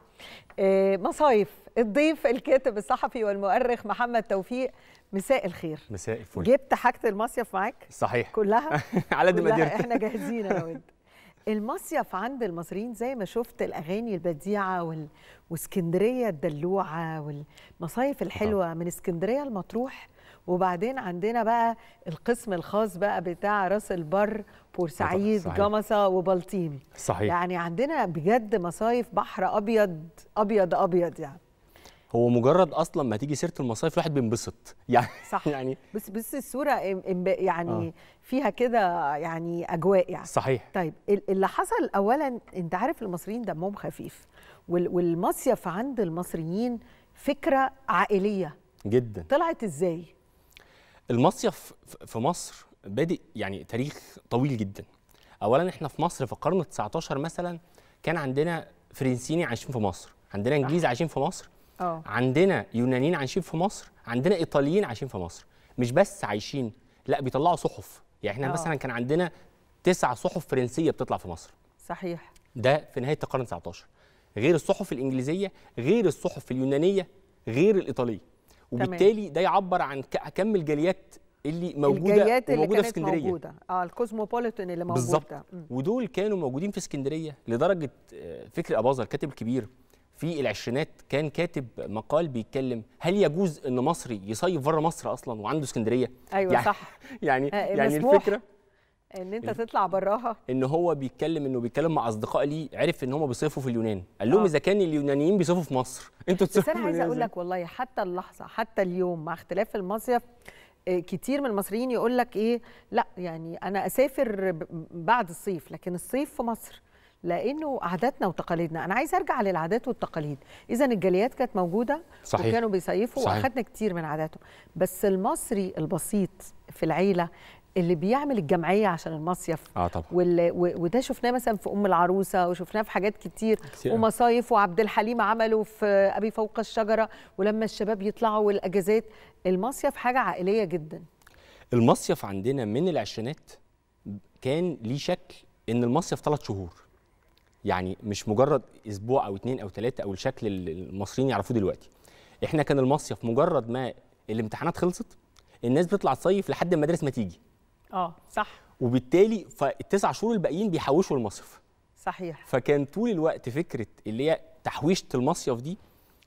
آه، مصايف الضيف الكاتب الصحفي والمؤرخ محمد توفيق مساء الخير مساء الفل جبت حاجة المصيف معاك؟ صحيح كلها؟ [laughs] على قد ما احنا جاهزين انا وانت المصيف عند المصريين زي ما شفت الاغاني البديعه وال... واسكندريه الدلوعه والمصايف الحلوه آه. من اسكندريه المطروح وبعدين عندنا بقى القسم الخاص بقى بتاع راس البر بورسعيد جمصه وبلطيم صحيح يعني عندنا بجد مصايف بحر ابيض ابيض ابيض يعني هو مجرد اصلا ما تيجي سيره المصايف الواحد بينبسط [laughs] يعني صح يعني بس بس الصوره يعني آه. فيها كده يعني اجواء يعني صحيح طيب اللي حصل اولا انت عارف المصريين دمهم خفيف والمصيف عند المصريين فكره عائليه جدا طلعت ازاي المصيف في مصر بادئ يعني تاريخ طويل جدا اولا احنا في مصر في القرن ال 19 مثلا كان عندنا فرنسيين عايشين في مصر عندنا انجليز عايشين في مصر أوه. عندنا يونانيين عايشين في مصر عندنا ايطاليين عايشين في مصر مش بس عايشين لا بيطلعوا صحف يعني احنا أوه. مثلا كان عندنا تسع صحف فرنسيه بتطلع في مصر صحيح ده في نهايه القرن 19 غير الصحف الانجليزيه غير الصحف اليونانيه غير الايطاليه وبالتالي ده يعبر عن كم الجاليات اللي موجوده الجاليات اللي موجوده في اسكندريه موجوده اه الكوزموبوليتون اللي موجود بالظبط ودول كانوا موجودين في اسكندريه لدرجه آه، فكري اباظه الكاتب الكبير في العشرينات كان كاتب مقال بيتكلم هل يجوز ان مصري يصيف بره مصر اصلا وعنده اسكندريه ايوه يعني صح [laughs] يعني آه، يعني الفكره ان انت تطلع براها ان هو بيتكلم انه بيتكلم مع اصدقاء ليه عرف ان هم بيصيفوا في اليونان قال لهم آه. اذا كان اليونانيين بيصيفوا في مصر [laughs] انتوا بس انا عايزه اقول لك والله حتى اللحظه حتى اليوم مع اختلاف المصيف آه، كتير من المصريين يقول لك ايه لا يعني انا اسافر بعد الصيف لكن الصيف في مصر لانه عاداتنا وتقاليدنا انا عايز ارجع للعادات والتقاليد اذا الجاليات كانت موجوده صحيح. وكانوا بيصيفوا صحيح. واخدنا كتير من عاداتهم بس المصري البسيط في العيله اللي بيعمل الجمعيه عشان المصيف اه طبعا و... وده شفناه مثلا في ام العروسه وشفناه في حاجات كتير, كتير ومصايف وعبد الحليم عمله في ابي فوق الشجره ولما الشباب يطلعوا والاجازات المصيف حاجه عائليه جدا المصيف عندنا من العشرينات كان ليه شكل ان المصيف ثلاث شهور يعني مش مجرد اسبوع او اتنين او ثلاثه او الشكل اللي المصريين يعرفوه دلوقتي احنا كان المصيف مجرد ما الامتحانات خلصت الناس بتطلع تصيف لحد المدارس ما تيجي اه صح وبالتالي فالتسع شهور الباقيين بيحوشوا المصيف صحيح فكان طول الوقت فكره اللي هي تحويشه المصيف دي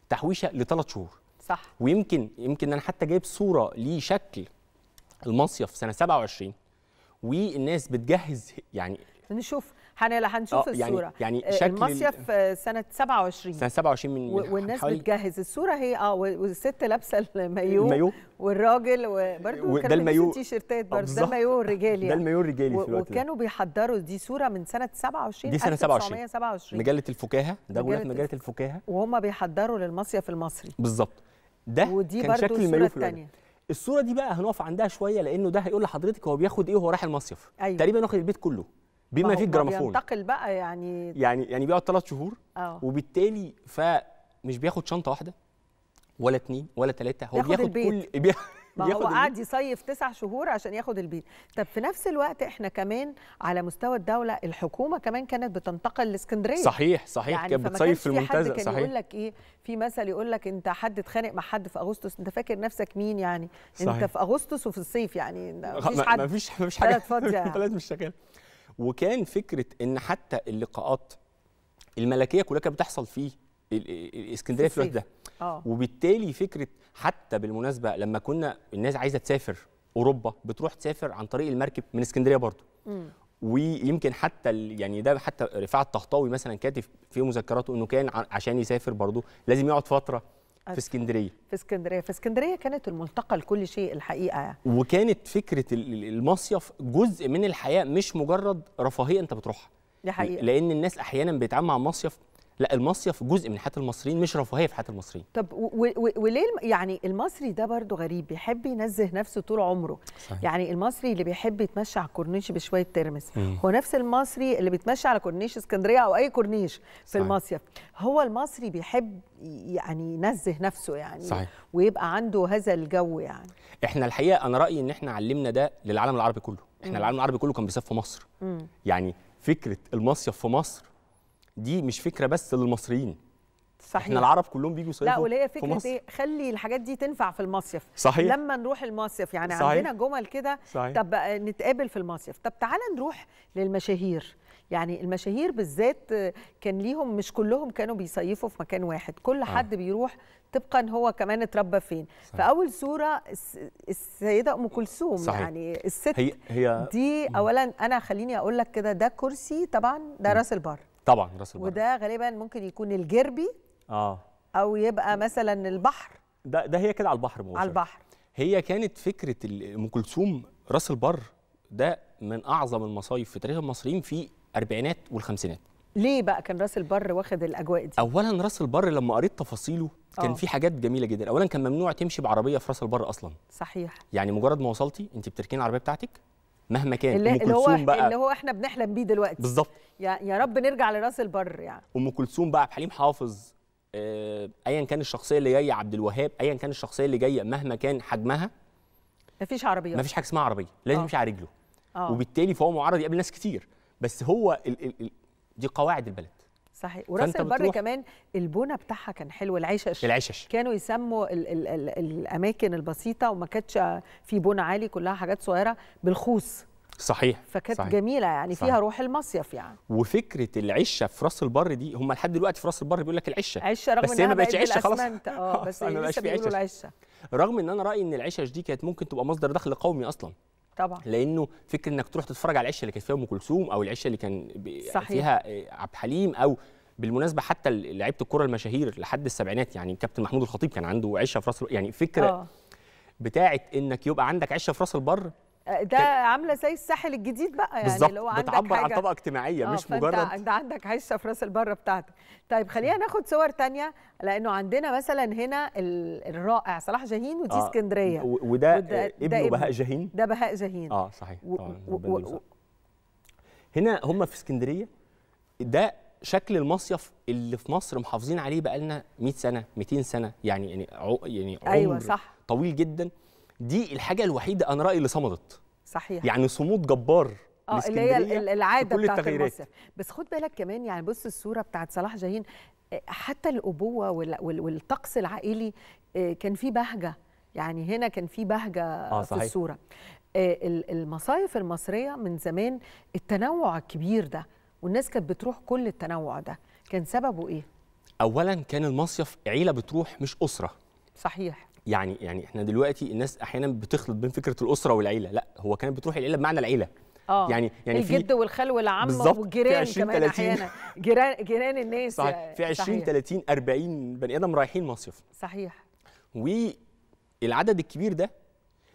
تحويشه لثلاث شهور صح ويمكن يمكن انا حتى جايب صوره لشكل المصيف سنه 27 والناس بتجهز يعني نشوف هن... هنشوف آه، يعني- الصوره يعني آه، شكل المصيف آه، سنه 27 سنه 27 من و... والناس حوالي... بتجهز الصوره هي اه والست لابسه المايو المايو والراجل وبرده ده المايو التيشيرتات برده ده المايو الرجالي ده يعني. المايو الرجالي و... في الوقت وكانوا ده. بيحضروا دي صوره من سنه 27 دي سنه 27 1927 مجله الفكاهه ده مجله مجله الفكاهه وهم بيحضروا للمصيف المصري بالظبط ده ودي كان شكل المايو في الوقت الصوره دي بقى هنقف عندها شويه لانه ده هيقول لحضرتك هو بياخد ايه وهو رايح المصيف أيوة. تقريبا واخد البيت كله بما فيه الجرامافون بينتقل بقى يعني يعني يعني بيقعد ثلاث شهور أوه. وبالتالي فمش بياخد شنطه واحده ولا اتنين ولا تلاته هو بياخد البيت. كل بي... ما هو قاعد يصيف تسع شهور عشان ياخد البيت طب في نفس الوقت احنا كمان على مستوى الدوله الحكومه كمان كانت بتنتقل لاسكندريه صحيح صحيح يعني كانت بتصيف في المنتزه صحيح كان يقول لك ايه في مثل يقول لك انت حد اتخانق مع حد في اغسطس انت فاكر نفسك مين يعني صحيح. انت في اغسطس وفي الصيف يعني مفيش حد مفيش مفيش حاجه البلد يعني. [laughs] مش شغاله وكان فكره ان حتى اللقاءات الملكيه كلها كانت بتحصل في الاسكندريه في الوقت ده آه. وبالتالي فكره حتى بالمناسبه لما كنا الناس عايزه تسافر اوروبا بتروح تسافر عن طريق المركب من اسكندريه برضه ويمكن حتى يعني ده حتى رفاعه الطهطاوي مثلا كاتب في مذكراته انه كان عشان يسافر برضه لازم يقعد فتره في اسكندريه في اسكندريه في اسكندريه كانت الملتقى لكل شيء الحقيقه يعني. وكانت فكره المصيف جزء من الحياه مش مجرد رفاهيه انت بتروحها دي حقيقة. لان الناس احيانا بيتعامل مع المصيف لا المصيف جزء من حياه المصريين مش رفاهيه في حياه المصريين طب وليه يعني المصري ده برضه غريب بيحب ينزه نفسه طول عمره صحيح. يعني المصري اللي بيحب يتمشى على الكورنيش بشويه ترمس مم. هو نفس المصري اللي بيتمشى على كورنيش اسكندريه او اي كورنيش في صحيح. المصيف هو المصري بيحب يعني ينزه نفسه يعني صحيح. ويبقى عنده هذا الجو يعني احنا الحقيقه انا رايي ان احنا علمنا ده للعالم العربي كله احنا مم. العالم العربي كله كان بيصيف في مصر مم. يعني فكره المصيف في مصر دي مش فكره بس للمصريين صحيح احنا العرب كلهم بيجوا يصيفوا لا ولا هي فكره ايه خلي الحاجات دي تنفع في المصيف صحيح لما نروح المصيف يعني صحيح. عندنا جمل كده طب آه، نتقابل في المصيف طب تعالى نروح للمشاهير يعني المشاهير بالذات آه، كان ليهم مش كلهم كانوا بيصيفوا في مكان واحد كل آه. حد آه. بيروح طبقا هو كمان اتربى فين صحيح. فاول صوره السيده ام كلثوم يعني الست هي هي دي اولا انا خليني اقول لك كده ده كرسي طبعا ده راس البر طبعا راس البر وده غالبا ممكن يكون الجربي اه او يبقى مثلا البحر ده ده هي كده على البحر مباشره على البحر هي كانت فكره ام كلثوم راس البر ده من اعظم المصايف في تاريخ المصريين في الاربعينات والخمسينات ليه بقى كان راس البر واخد الاجواء دي اولا راس البر لما قريت تفاصيله كان أوه. في حاجات جميله جدا اولا كان ممنوع تمشي بعربيه في راس البر اصلا صحيح يعني مجرد ما وصلتي انت بتركين العربيه بتاعتك مهما كان اللي, اللي هو بقى اللي هو احنا بنحلم بيه دلوقتي بالظبط يا, يا رب نرجع لراس البر يعني ام كلثوم بقى بحليم حافظ آه، ايا كان الشخصيه اللي جايه عبد الوهاب ايا كان الشخصيه اللي جايه مهما كان حجمها مفيش عربيه مفيش حاجه اسمها عربيه لازم آه. يمشي على رجله آه. وبالتالي فهو معرض يقابل ناس كتير بس هو ال ال ال دي قواعد البلد صحيح وراس البر كمان البونه بتاعها كان حلو العشش العشش كانوا يسموا ال ال ال الاماكن البسيطه وما كانتش في بونه عالي كلها حاجات صغيره بالخوص صحيح فكانت جميله يعني صحيح. فيها روح المصيف يعني وفكره العشه في راس البر دي هم لحد دلوقتي في راس البر بيقول لك العشه عشه رغم بس هي ما بقتش عشه خلاص اه [laughs] بس لسه بيقولوا العشه رغم ان انا رايي ان العشش دي كانت ممكن تبقى مصدر دخل قومي اصلا طبعا لانه فكره انك تروح تتفرج على العشه اللي كانت فيها ام كلثوم او العشه اللي كان صحيح. فيها آه، عبد الحليم او بالمناسبه حتى لعيبه الكره المشاهير لحد السبعينات يعني كابتن محمود الخطيب كان عنده عشه في راس يعني فكره أوه. بتاعت انك يبقى عندك عشه في راس البر ده عامله زي الساحل الجديد بقى يعني اللي هو عندك بتعبر حاجة... عن طبقه اجتماعيه آه، مش مجرد انت عندك عايشه في راس البره بتاعتك طيب خلينا ناخد صور تانية لانه عندنا مثلا هنا الرائع صلاح جاهين ودي آه، اسكندريه آه. وده, وده ابنه بهاء جاهين ده بهاء جاهين اه صحيح و... و... و... هنا هم في اسكندريه ده شكل المصيف اللي في مصر محافظين عليه بقالنا 100 سنه 200 سنه يعني يعني يعني أيوة، عمر أيوة صح. طويل جدا دي الحاجه الوحيده انا رايي اللي صمدت صحيح يعني صمود جبار اه اللي هي العاده بتاعت المصيف بس خد بالك كمان يعني بص الصوره بتاعت صلاح جاهين آه، حتى الابوه والطقس العائلي آه، كان في بهجه يعني هنا كان في بهجه آه صحيح. في الصوره آه، المصايف المصريه من زمان التنوع الكبير ده والناس كانت بتروح كل التنوع ده كان سببه ايه اولا كان المصيف عيله بتروح مش اسره صحيح يعني يعني احنا دلوقتي الناس احيانا بتخلط بين فكره الاسره والعيله لا هو كانت بتروح العيله بمعنى العيله آه. يعني يعني الجد والخال والعم والجيران كمان احيانا جيران جيران الناس صحيح. آه، في 20 30 40 بني ادم رايحين مصيف صحيح والعدد الكبير ده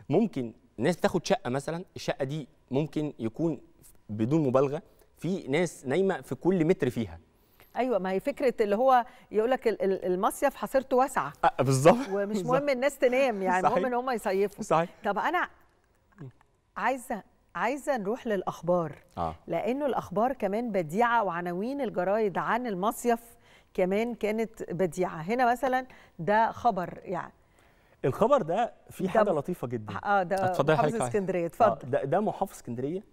ممكن ناس تاخد شقه مثلا الشقه دي ممكن يكون بدون مبالغه في ناس نايمه في كل متر فيها ايوه ما هي فكره اللي هو يقول لك المصيف حصيرته واسعه أه بالظبط ومش مهم الناس تنام يعني المهم ان هم يصيفوا صحيح طب انا عايزه عايزه نروح للاخبار آه. لانه الاخبار كمان بديعه وعناوين الجرايد عن المصيف كمان كانت بديعه هنا مثلا ده خبر يعني الخبر ده في حاجه ده لطيفه جدا اه ده محافظ اسكندريه آه، اتفضل آه ده, ده محافظ اسكندريه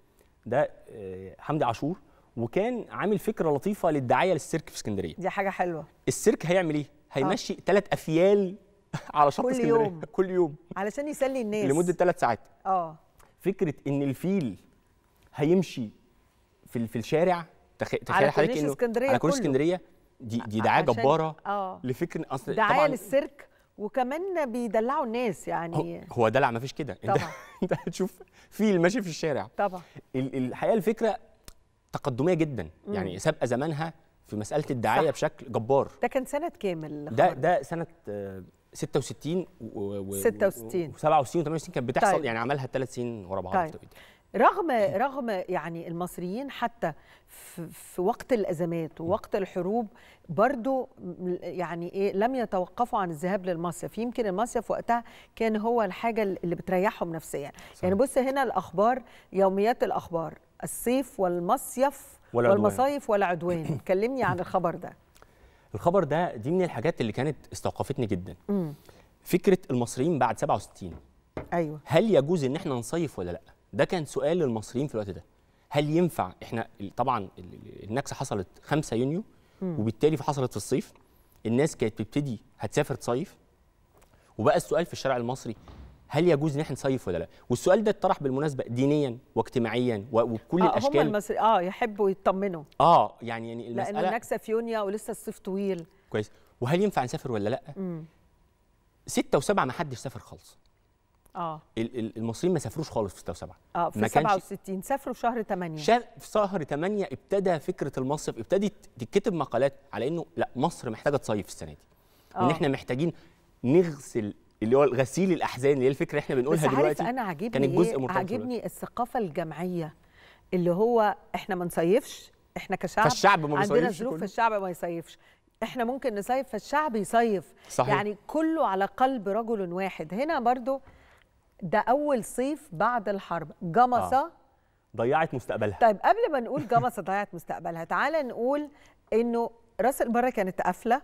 ده آه، حمدي عاشور وكان عامل فكره لطيفه للدعايه للسيرك في اسكندريه دي حاجه حلوه السيرك هيعمل ايه هيمشي ثلاث آه. افيال [laughs] على شط كل اسكندريه يوم. كل يوم علشان يسلي الناس لمده ثلاث ساعات اه فكره ان الفيل هيمشي في في الشارع تخيل حضرتك انه على كل اسكندريه دي دي دعايه جباره اه لفكره اصل دعايه للسيرك وكمان بيدلعوا الناس يعني هو دلع ما فيش كده انت [laughs] انت هتشوف فيل ماشي في الشارع طبعا الحقيقه الفكره تقدميه جدا يعني مم. يعني سابقه زمانها في مساله الدعايه صح. بشكل جبار ده كان سنه كام ده ده سنه 66 آه، و 66 و 67 و 68 كانت بتحصل طيب. يعني عملها ثلاث سنين ورا بعض طيب. رغم رغم يعني المصريين حتى في وقت الازمات ووقت الحروب برضو يعني ايه لم يتوقفوا عن الذهاب للمصيف يمكن المصيف وقتها كان هو الحاجه اللي بتريحهم نفسيا يعني بص هنا الاخبار يوميات الاخبار الصيف والمصيف والعدوان. والمصايف والعدوان [laughs] كلمني عن الخبر ده الخبر ده دي من الحاجات اللي كانت استوقفتني جدا م. فكره المصريين بعد 67 ايوه هل يجوز ان احنا نصيف ولا لا ده كان سؤال للمصريين في الوقت ده هل ينفع احنا طبعا النكسه حصلت 5 يونيو وبالتالي حصلت في الصيف الناس كانت بتبتدي هتسافر تصيف وبقى السؤال في الشارع المصري هل يجوز ان احنا نصيف ولا لا والسؤال ده اتطرح بالمناسبه دينيا واجتماعيا وبكل آه الاشكال هم المصري اه يحبوا يطمنوا اه يعني يعني المساله لان النكسه في يونيو ولسه الصيف طويل كويس وهل ينفع نسافر ولا لا؟ امم ستة وسبعة ما حدش سافر خالص اه المصريين ما سافروش خالص في 67 اه في 67 سافروا في شهر 8 شهر في شهر 8 ابتدى فكره المصيف ابتدت تتكتب مقالات على انه لا مصر محتاجه تصيف السنه دي أوه. وان آه. احنا محتاجين نغسل اللي هو غسيل الاحزان اللي هي الفكره احنا بنقولها بس دلوقتي انا عاجبني كان جزء إيه؟ عاجبني الثقافه الجمعيه اللي هو احنا ما نصيفش احنا كشعب فالشعب ما عندنا ظروف الشعب ما يصيفش احنا ممكن نصيف فالشعب يصيف صحيح. يعني كله على قلب رجل واحد هنا برضو ده اول صيف بعد الحرب جمصه آه. ضيعت مستقبلها طيب قبل ما نقول جمصه ضيعت مستقبلها تعالى نقول انه راس البر كانت قافله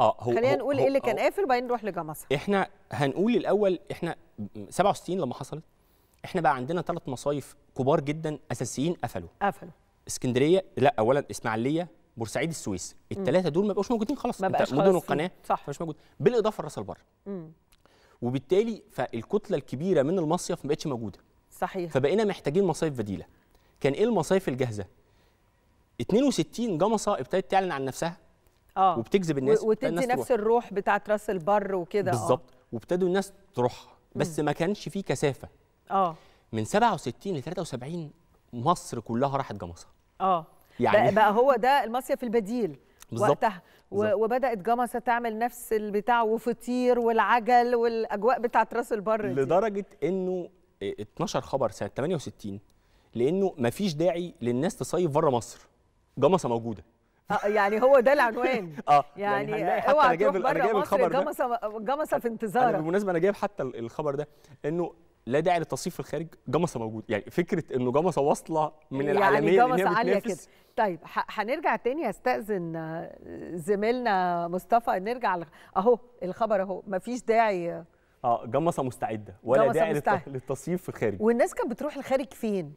اه هو خلينا نقول ايه اللي كان قافل وبعدين نروح لجمصه احنا هنقول الاول احنا 67 لما حصلت احنا بقى عندنا ثلاث مصايف كبار جدا اساسيين قفلوا قفلوا اسكندريه لا اولا اسماعيليه بورسعيد السويس الثلاثه دول ما بقوش موجودين خلاص ما بقاش مدن القناه صح مش موجود بالاضافه لراس البر وبالتالي فالكتله الكبيره من المصيف ما بقتش موجوده صحيح فبقينا محتاجين مصايف بديله كان ايه المصايف الجاهزه 62 جمصه ابتدت تعلن عن نفسها اه وبتجذب الناس وتدي الناس نفس تروح. الروح بتاعه راس البر وكده آه. بالظبط وابتدوا الناس تروح بس ما كانش في كثافه اه من 67 ل 73 مصر كلها راحت جمصه اه يعني بقى, بقى هو ده المصيف البديل بالزبط. وقتها بالزبط. وبدات جمصه تعمل نفس البتاع وفطير والعجل والاجواء بتاعت راس البر دي. لدرجه انه آه، اتنشر خبر سنه 68 لانه ما فيش داعي للناس تصيف بره مصر جمصه موجوده اه يعني هو ده العنوان [laughs] اه يعني, يعني حتى اوعى تروح بره مصر جمصه في انتظارك بالمناسبه انا جايب حتى الخبر ده انه لا داعي في الخارج جمصه موجود يعني فكره انه جمصه واصله من يعني العالميه يعني جمصه عاليه كده طيب هنرجع تاني استاذن آه، زميلنا مصطفى نرجع اهو الخبر اهو مفيش داعي اه جمصه مستعده ولا داعي في الخارج والناس كانت بتروح الخارج فين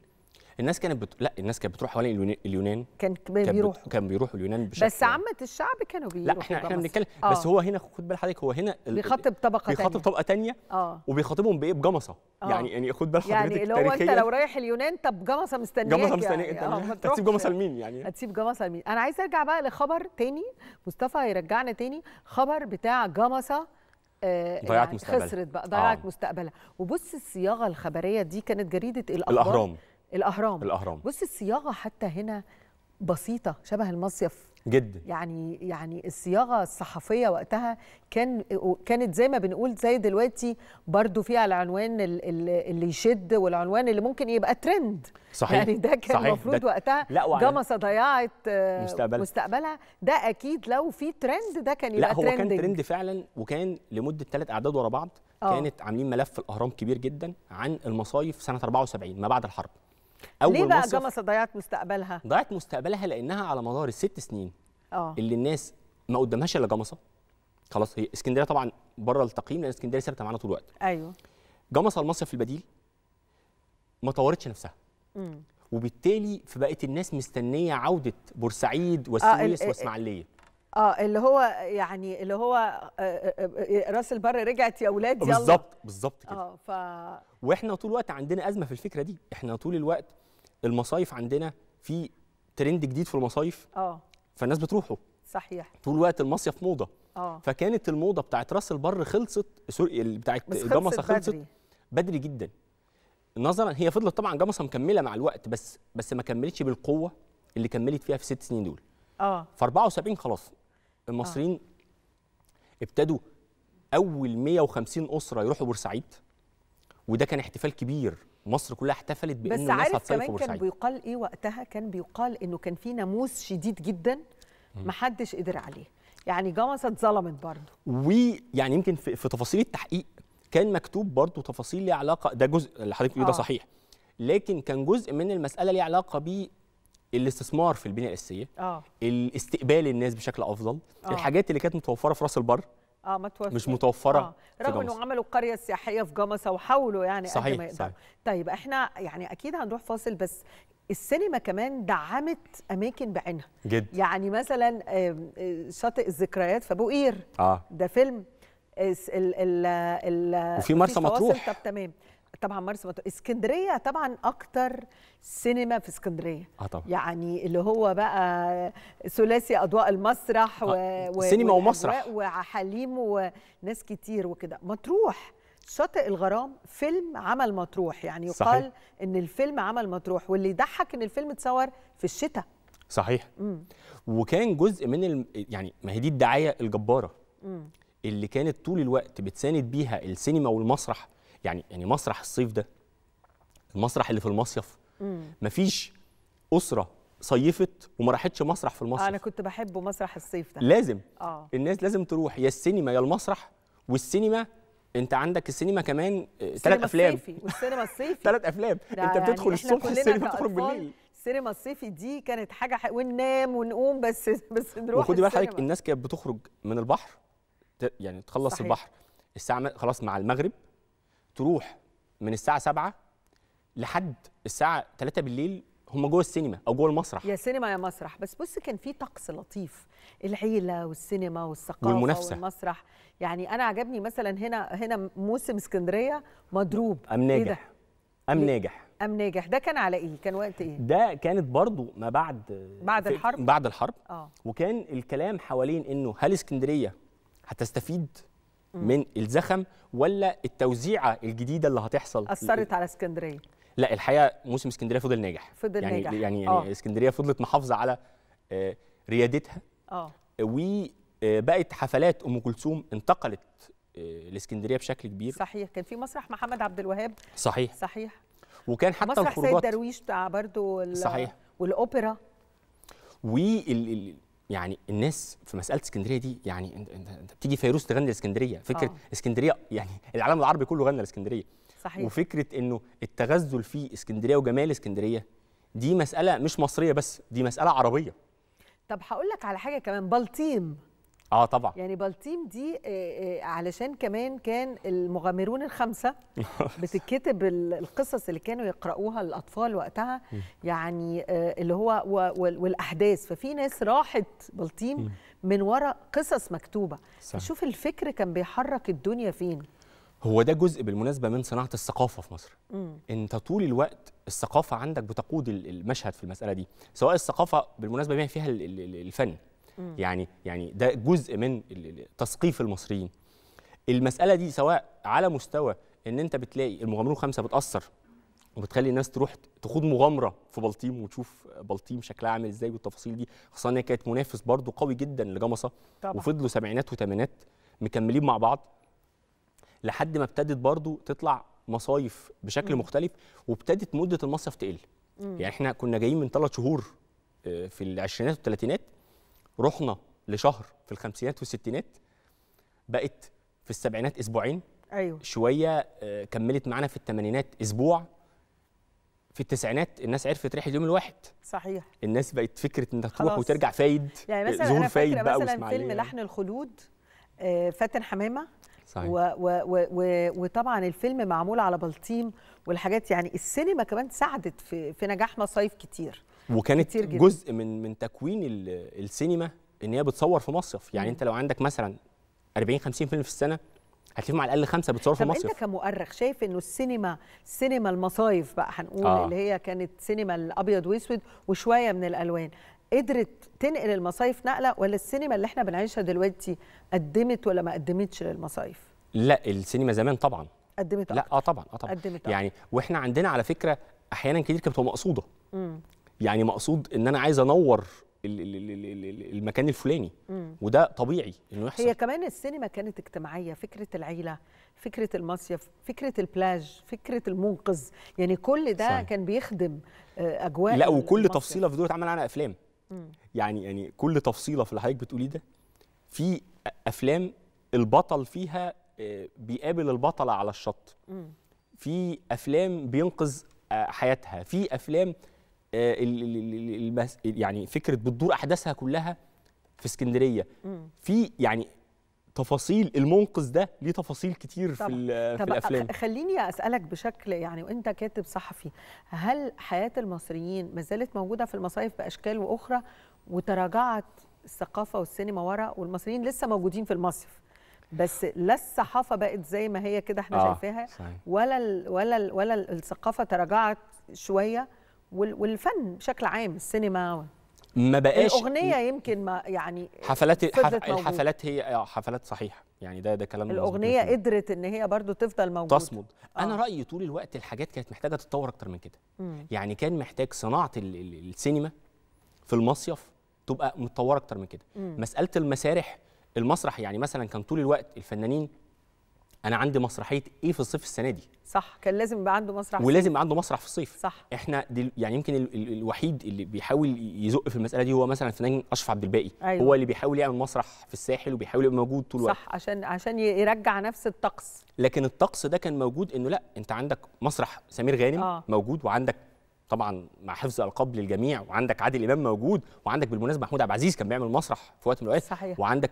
الناس كانت بت... لا الناس كانت بتروح حوالين اليونان كان بيروحوا كان بيروحوا اليونان بشكل بس عامه الشعب كانوا بيروحوا لا احنا احنا بنتكلم آه. بس هو هنا خد بال حضرتك هو هنا بيخاطب طبقه بيخاطب طبقه ثانيه آه. وبيخاطبهم بايه بجمصه آه. يعني يعني خد بال يعني حضرتك يعني اللي هو انت لو رايح اليونان طب جمصه مستنياك جمصه يعني. مستنياك يعني. [laughs] انت هتسيب جمصه لمين يعني هتسيب جمصه لمين انا عايز ارجع بقى لخبر تاني مصطفى هيرجعنا تاني خبر بتاع جمصه آه، ضيعت يعني مستقبلها خسرت بقى آه. ضيعت آه. مستقبلها وبص الصياغه الخبريه دي كانت جريده الاهرام, الأهرام. الاهرام الاهرام بص الصياغه حتى هنا بسيطه شبه المصيف جدا يعني يعني الصياغه الصحفيه وقتها كان كانت زي ما بنقول زي دلوقتي برضو فيها العنوان اللي يشد والعنوان اللي ممكن يبقى ترند صحيح يعني ده كان المفروض وقتها لا جمصه ضيعت آه، مستقبلها. مستقبلها ده اكيد لو في ترند ده كان يبقى ترند لا هو كان ترند فعلا وكان لمده ثلاث اعداد ورا بعض أوه. كانت عاملين ملف الاهرام كبير جدا عن المصايف سنه 74 ما بعد الحرب اول ليه بقى جمصه ضيعت مستقبلها ضيعت مستقبلها لانها على مدار الست سنين اه اللي الناس ما قدامهاش الا جمصه خلاص هي اسكندريه طبعا بره التقييم لان اسكندريه ثابته معانا طول الوقت ايوه جمصه المصيف البديل ما طورتش نفسها مم. وبالتالي فبقت الناس مستنيه عوده بورسعيد والسويس آه والاسماعيليه اه اللي هو يعني اللي هو آه، آه، آه، راس البر رجعت يا اولاد يلا بالظبط بالظبط كده اه ف واحنا طول الوقت عندنا ازمه في الفكره دي احنا طول الوقت المصايف عندنا في ترند جديد في المصايف اه فالناس بتروحه صحيح طول الوقت المصيف موضه اه فكانت الموضه بتاعت راس البر خلصت سوري بتاعت جمصه خلصت بدري. بدري جدا نظرا هي فضلت طبعا جمصه مكمله مع الوقت بس بس ما كملتش بالقوه اللي كملت فيها في الست سنين دول اه ف 74 خلاص آه. المصريين آه. ابتدوا اول 150 اسره يروحوا بورسعيد وده كان احتفال كبير مصر كلها احتفلت بانه الناس هتصيف في بورسعيد بس عارف كمان كان بيقال ايه وقتها كان بيقال انه كان في ناموس شديد جدا محدش قدر عليه يعني جمصة اتظلمت برضه ويعني يمكن في, في تفاصيل التحقيق كان مكتوب برضه تفاصيل ليها علاقه ده جزء اللي حضرتك آه. ده صحيح لكن كان جزء من المساله ليها علاقه الاستثمار في البنيه الاساسيه آه. الاستقبال الناس بشكل افضل آه. الحاجات اللي كانت متوفره في راس البر اه متوفر. مش متوفره آه. رغم انه عملوا القريه السياحيه في جمصه وحاولوا يعني صحيح. قد ما صحيح. طيب احنا يعني اكيد هنروح فاصل بس السينما كمان دعمت اماكن بعينها جد يعني مثلا آه، شاطئ الذكريات في ابو قير آه. ده فيلم ال ال ال وفي مرسى مطروح طب تمام طبعا مرسى مطروح اسكندريه طبعا اكتر سينما في اسكندريه اه طبعا يعني اللي هو بقى ثلاثي اضواء المسرح و... آه. و... سينما ومسرح وحليم وناس كتير وكده مطروح شاطئ الغرام فيلم عمل مطروح يعني يقال صحيح. ان الفيلم عمل مطروح واللي يضحك ان الفيلم اتصور في الشتاء صحيح مم. وكان جزء من الم... يعني ما هي دي الدعايه الجباره مم. اللي كانت طول الوقت بتساند بيها السينما والمسرح يعني يعني مسرح الصيف ده المسرح اللي في المصيف مفيش اسره صيفت وما راحتش مسرح في المصيف انا كنت بحبه مسرح الصيف ده لازم آه. الناس لازم تروح يا السينما يا المسرح والسينما انت عندك السينما كمان ثلاث آه، افلام الصيفي والسينما الصيفي ثلاث [laughs] افلام انت يعني بتدخل يعني الصبح السينما تخرج بالليل السينما الصيفي دي كانت حاجه وننام ونقوم بس [laughs] بس نروح وخدي بقى حضرتك الناس كانت بتخرج من البحر يعني تخلص صحيح. البحر الساعه خلاص مع المغرب تروح من الساعه 7 لحد الساعه 3 بالليل هم جوه السينما او جوه المسرح يا سينما يا مسرح بس بص كان في طقس لطيف العيله والسينما والثقافه والمنافسة. والمسرح يعني انا عجبني مثلا هنا هنا موسم اسكندريه مضروب ام إيه ناجح إيه ام ناجح ام ناجح ده كان على ايه كان وقت ايه ده كانت برضو ما بعد بعد الحرب بعد الحرب اه وكان الكلام حوالين انه هل اسكندريه هتستفيد من الزخم ولا التوزيعه الجديده اللي هتحصل اثرت على اسكندريه لا الحقيقه موسم اسكندريه فضل ناجح فضل يعني ناجح يعني أوه. يعني اسكندريه فضلت محافظه على آه، ريادتها اه وبقت آه، حفلات ام كلثوم انتقلت آه، لاسكندريه بشكل كبير صحيح كان في مسرح محمد عبد الوهاب صحيح صحيح وكان حتى مسرح الخروجات مسرح سيد درويش بتاع برضه صحيح والاوبرا وال يعني الناس في مساله اسكندريه دي يعني انت انت بتيجي فيروز تغني لاسكندريه فكره أوه. اسكندريه يعني العالم العربي كله غنى لاسكندريه صحيح وفكره انه التغزل في اسكندريه وجمال اسكندريه دي مساله مش مصريه بس دي مساله عربيه طب هقول لك على حاجه كمان بلطيم اه طبعا يعني بلطيم دي آه، آه، علشان كمان كان المغامرون الخمسه [laughs] بتتكتب القصص اللي كانوا يقرأوها الاطفال وقتها يعني آه، اللي هو والاحداث ففي ناس راحت بلطيم من وراء قصص مكتوبه شوف الفكر كان بيحرك الدنيا فين هو ده جزء بالمناسبه من صناعه الثقافه في مصر م. انت طول الوقت الثقافه عندك بتقود المشهد في المساله دي سواء الثقافه بالمناسبه بما فيها الفن يعني يعني ده جزء من تثقيف المصريين المساله دي سواء على مستوى ان انت بتلاقي المغامرون خمسه بتاثر وبتخلي الناس تروح تخوض مغامره في بلطيم وتشوف بلطيم شكلها عامل ازاي والتفاصيل دي خاصه انها كانت منافس برضو قوي جدا لجمصه وفضلوا سبعينات وثمانينات مكملين مع بعض لحد ما ابتدت برضو تطلع مصايف بشكل م. مختلف وابتدت مده المصيف تقل م. يعني احنا كنا جايين من ثلاث شهور آه، في العشرينات والثلاثينات رحنا لشهر في الخمسينات والستينات بقت في السبعينات اسبوعين ايوه شويه آه، كملت معانا في الثمانينات اسبوع في التسعينات الناس عرفت ريحه اليوم الواحد صحيح الناس بقت فكره انك تروح وترجع فايد يعني مثلا انا فايد بقى مثلا فيلم لحن الخلود آه، فاتن حمامه صحيح. و و و و وطبعا الفيلم معمول على بلطيم والحاجات يعني السينما كمان ساعدت في في نجاح مصايف كتير وكانت كتير جدا. جزء من من تكوين السينما ان هي بتصور في مصيف يعني انت لو عندك مثلا 40 50 فيلم في السنه هتلاقيهم على الاقل خمسه بتصور في مصيف طب انت كمؤرخ شايف انه السينما سينما المصايف بقى هنقول آه. اللي هي كانت سينما الابيض واسود وشويه من الالوان قدرت تنقل المصايف نقله ولا السينما اللي احنا بنعيشها دلوقتي قدمت ولا ما قدمتش للمصايف لا السينما زمان طبعا قدمت أكتر. لا اه طبعا اه طبعا قدمت أكتر. يعني واحنا عندنا على فكره احيانا كتير كانت مقصوده يعني مقصود ان انا عايز انور المكان الفلاني وده طبيعي انه يحصل هي كمان السينما كانت اجتماعيه فكره العيله فكره المصيف فكره البلاج فكره المنقذ يعني كل ده صحيح. كان بيخدم آه، اجواء لا وكل المصيف. تفصيله في دول اتعمل عنها افلام مم. يعني يعني كل تفصيله في اللي حضرتك بتقوليه ده في افلام البطل فيها آه، بيقابل البطله على الشط مم. في افلام بينقذ آه، حياتها في افلام آه، يعني فكره بتدور احداثها كلها في اسكندريه في يعني تفاصيل المنقذ ده ليه تفاصيل كتير طب في, طب في الافلام خليني اسالك بشكل يعني وانت كاتب صحفي هل حياه المصريين ما زالت موجوده في المصايف باشكال واخرى وتراجعت الثقافه والسينما ورا والمصريين لسه موجودين في المصيف بس لا الصحافه بقت زي ما هي كده احنا آه شايفاها ولا الـ ولا الـ ولا الثقافه تراجعت شويه والفن بشكل عام السينما ما بقاش الاغنيه يمكن ما يعني حفلات الحفلات هي اه حفلات صحيح يعني ده ده كلام الاغنيه قدرت ان هي برضو تفضل موجوده تصمد آه. انا رايي طول الوقت الحاجات كانت محتاجه تتطور اكتر من كده مم. يعني كان محتاج صناعه السينما في المصيف تبقى متطوره اكتر من كده مم. مساله المسارح المسرح يعني مثلا كان طول الوقت الفنانين انا عندي مسرحيه ايه في الصيف السنه دي صح كان لازم يبقى عنده مسرح ولازم يبقى عنده مسرح في الصيف صح احنا دل يعني يمكن ال ال الوحيد اللي بيحاول يزق في المساله دي هو مثلا الفنان اشرف عبد الباقي أيوة. هو اللي بيحاول يعمل مسرح في الساحل وبيحاول يبقى موجود طول الوقت صح وقت. عشان عشان يرجع نفس الطقس لكن الطقس ده كان موجود انه لا انت عندك مسرح سمير غانم آه. موجود وعندك طبعا مع حفظ القاب للجميع وعندك عادل امام موجود وعندك بالمناسبه محمود عبد العزيز كان بيعمل مسرح في وقت من الاوقات وعندك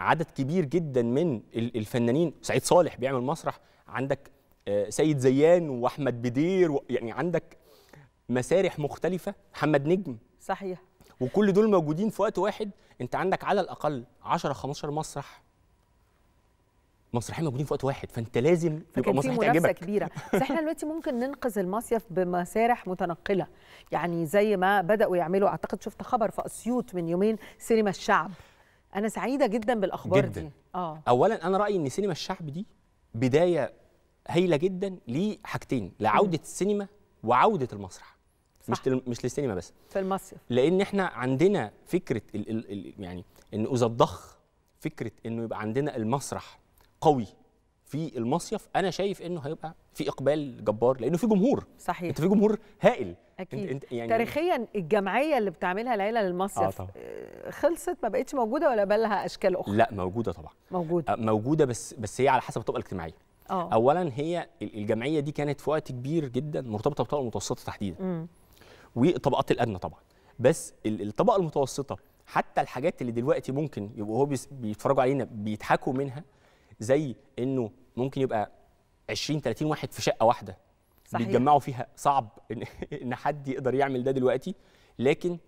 عدد كبير جدا من الفنانين سعيد صالح بيعمل مسرح عندك آه، سيد زيان واحمد بدير يعني عندك مسارح مختلفه محمد نجم صحيح وكل دول موجودين في وقت واحد انت عندك على الاقل 10 15 مسرح مسرحين موجودين في وقت واحد فانت لازم يبقى مسرح تعجبك كبيره [laughs] بس احنا دلوقتي ممكن ننقذ المصيف بمسارح متنقله يعني زي ما بداوا يعملوا اعتقد شفت خبر في اسيوط من يومين سينما الشعب انا سعيده جدا بالاخبار جداً. دي اه اولا انا رايي ان سينما الشعب دي بدايه هايله جدا لحاجتين لعوده السينما وعوده المسرح صح. مش تل... مش للسينما بس في المصيف لان احنا عندنا فكره ال... ال... ال... يعني ان اذا الضخ فكره انه يبقى عندنا المسرح قوي في المصيف انا شايف انه هيبقى في اقبال جبار لانه في جمهور صحيح انت في جمهور هائل اكيد انت يعني تاريخيا الجمعيه اللي بتعملها العيله للمصيف آه طبعا. آه، خلصت ما بقتش موجوده ولا بقى لها اشكال اخرى لا موجوده طبعا موجوده آه، موجوده بس بس هي على حسب الطبقه الاجتماعيه أوه. اولا هي الجمعيه دي كانت في وقت كبير جدا مرتبطه بالطبقه المتوسطه تحديدا م. وطبقات الادنى طبعا بس الطبقه المتوسطه حتى الحاجات اللي دلوقتي ممكن يبقوا هو بيتفرجوا علينا بيضحكوا منها زي انه ممكن يبقى 20 30 واحد في شقه واحده صحيح. بيتجمعوا فيها صعب [laughs] ان حد يقدر يعمل ده دلوقتي لكن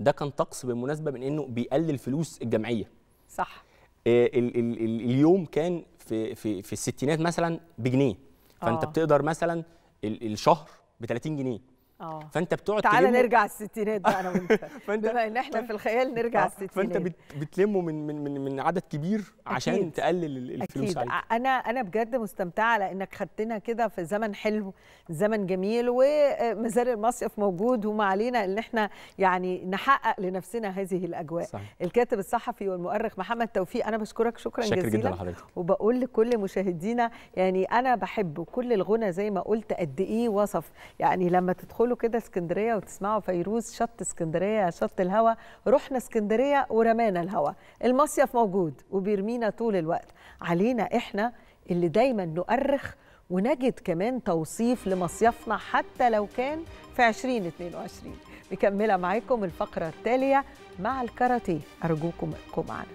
ده كان طقس بالمناسبه من انه بيقلل فلوس الجمعيه صح آه، ال ال ال اليوم كان في في في الستينات مثلا بجنيه فانت آه. بتقدر مثلا الشهر ب 30 جنيه أوه. فانت بتقعد تعالى نرجع الستينات بقى انا وانت [laughs] بما ان احنا في الخيال [laughs] آه. نرجع الستينات فانت بتلمه من من من من عدد كبير عشان أكيد. تقلل الفلوس أكيد. عليك انا انا بجد مستمتعه لانك خدتنا كده في زمن حلو زمن جميل ومزار آه، المصيف موجود وما علينا ان احنا يعني نحقق لنفسنا هذه الاجواء صحيح. الكاتب الصحفي والمؤرخ محمد توفيق انا بشكرك شكرا شكر جزيلا جدا لحضرتك وبقول لكل مشاهدينا يعني انا بحب كل الغنى زي ما قلت قد ايه وصف يعني لما تدخلوا تقولوا كده اسكندريه وتسمعوا فيروز شط اسكندريه شط الهوا رحنا اسكندريه ورمانا الهوا المصيف موجود وبيرمينا طول الوقت علينا احنا اللي دايما نؤرخ ونجد كمان توصيف لمصيفنا حتى لو كان في 2022 مكمله معاكم الفقره التاليه مع الكاراتيه ارجوكم ابقوا معنا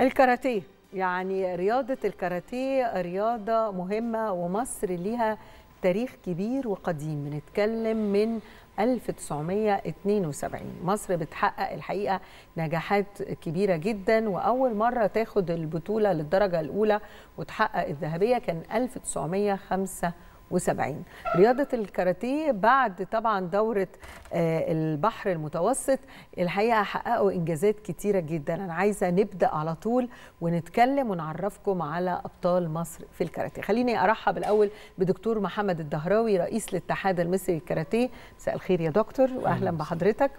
الكاراتيه يعني رياضة الكاراتيه رياضة مهمة ومصر ليها تاريخ كبير وقديم بنتكلم من 1972 مصر بتحقق الحقيقه نجاحات كبيره جدا واول مره تاخد البطوله للدرجه الاولى وتحقق الذهبيه كان 1975 1970 رياضة الكاراتيه بعد طبعا دورة آه، البحر المتوسط الحقيقة حققوا إنجازات كتيرة جدا أنا عايزة نبدأ على طول ونتكلم ونعرفكم على أبطال مصر في الكاراتيه خليني أرحب الأول بدكتور محمد الدهراوي رئيس الاتحاد المصري للكاراتيه مساء الخير يا دكتور وأهلا بحضرتك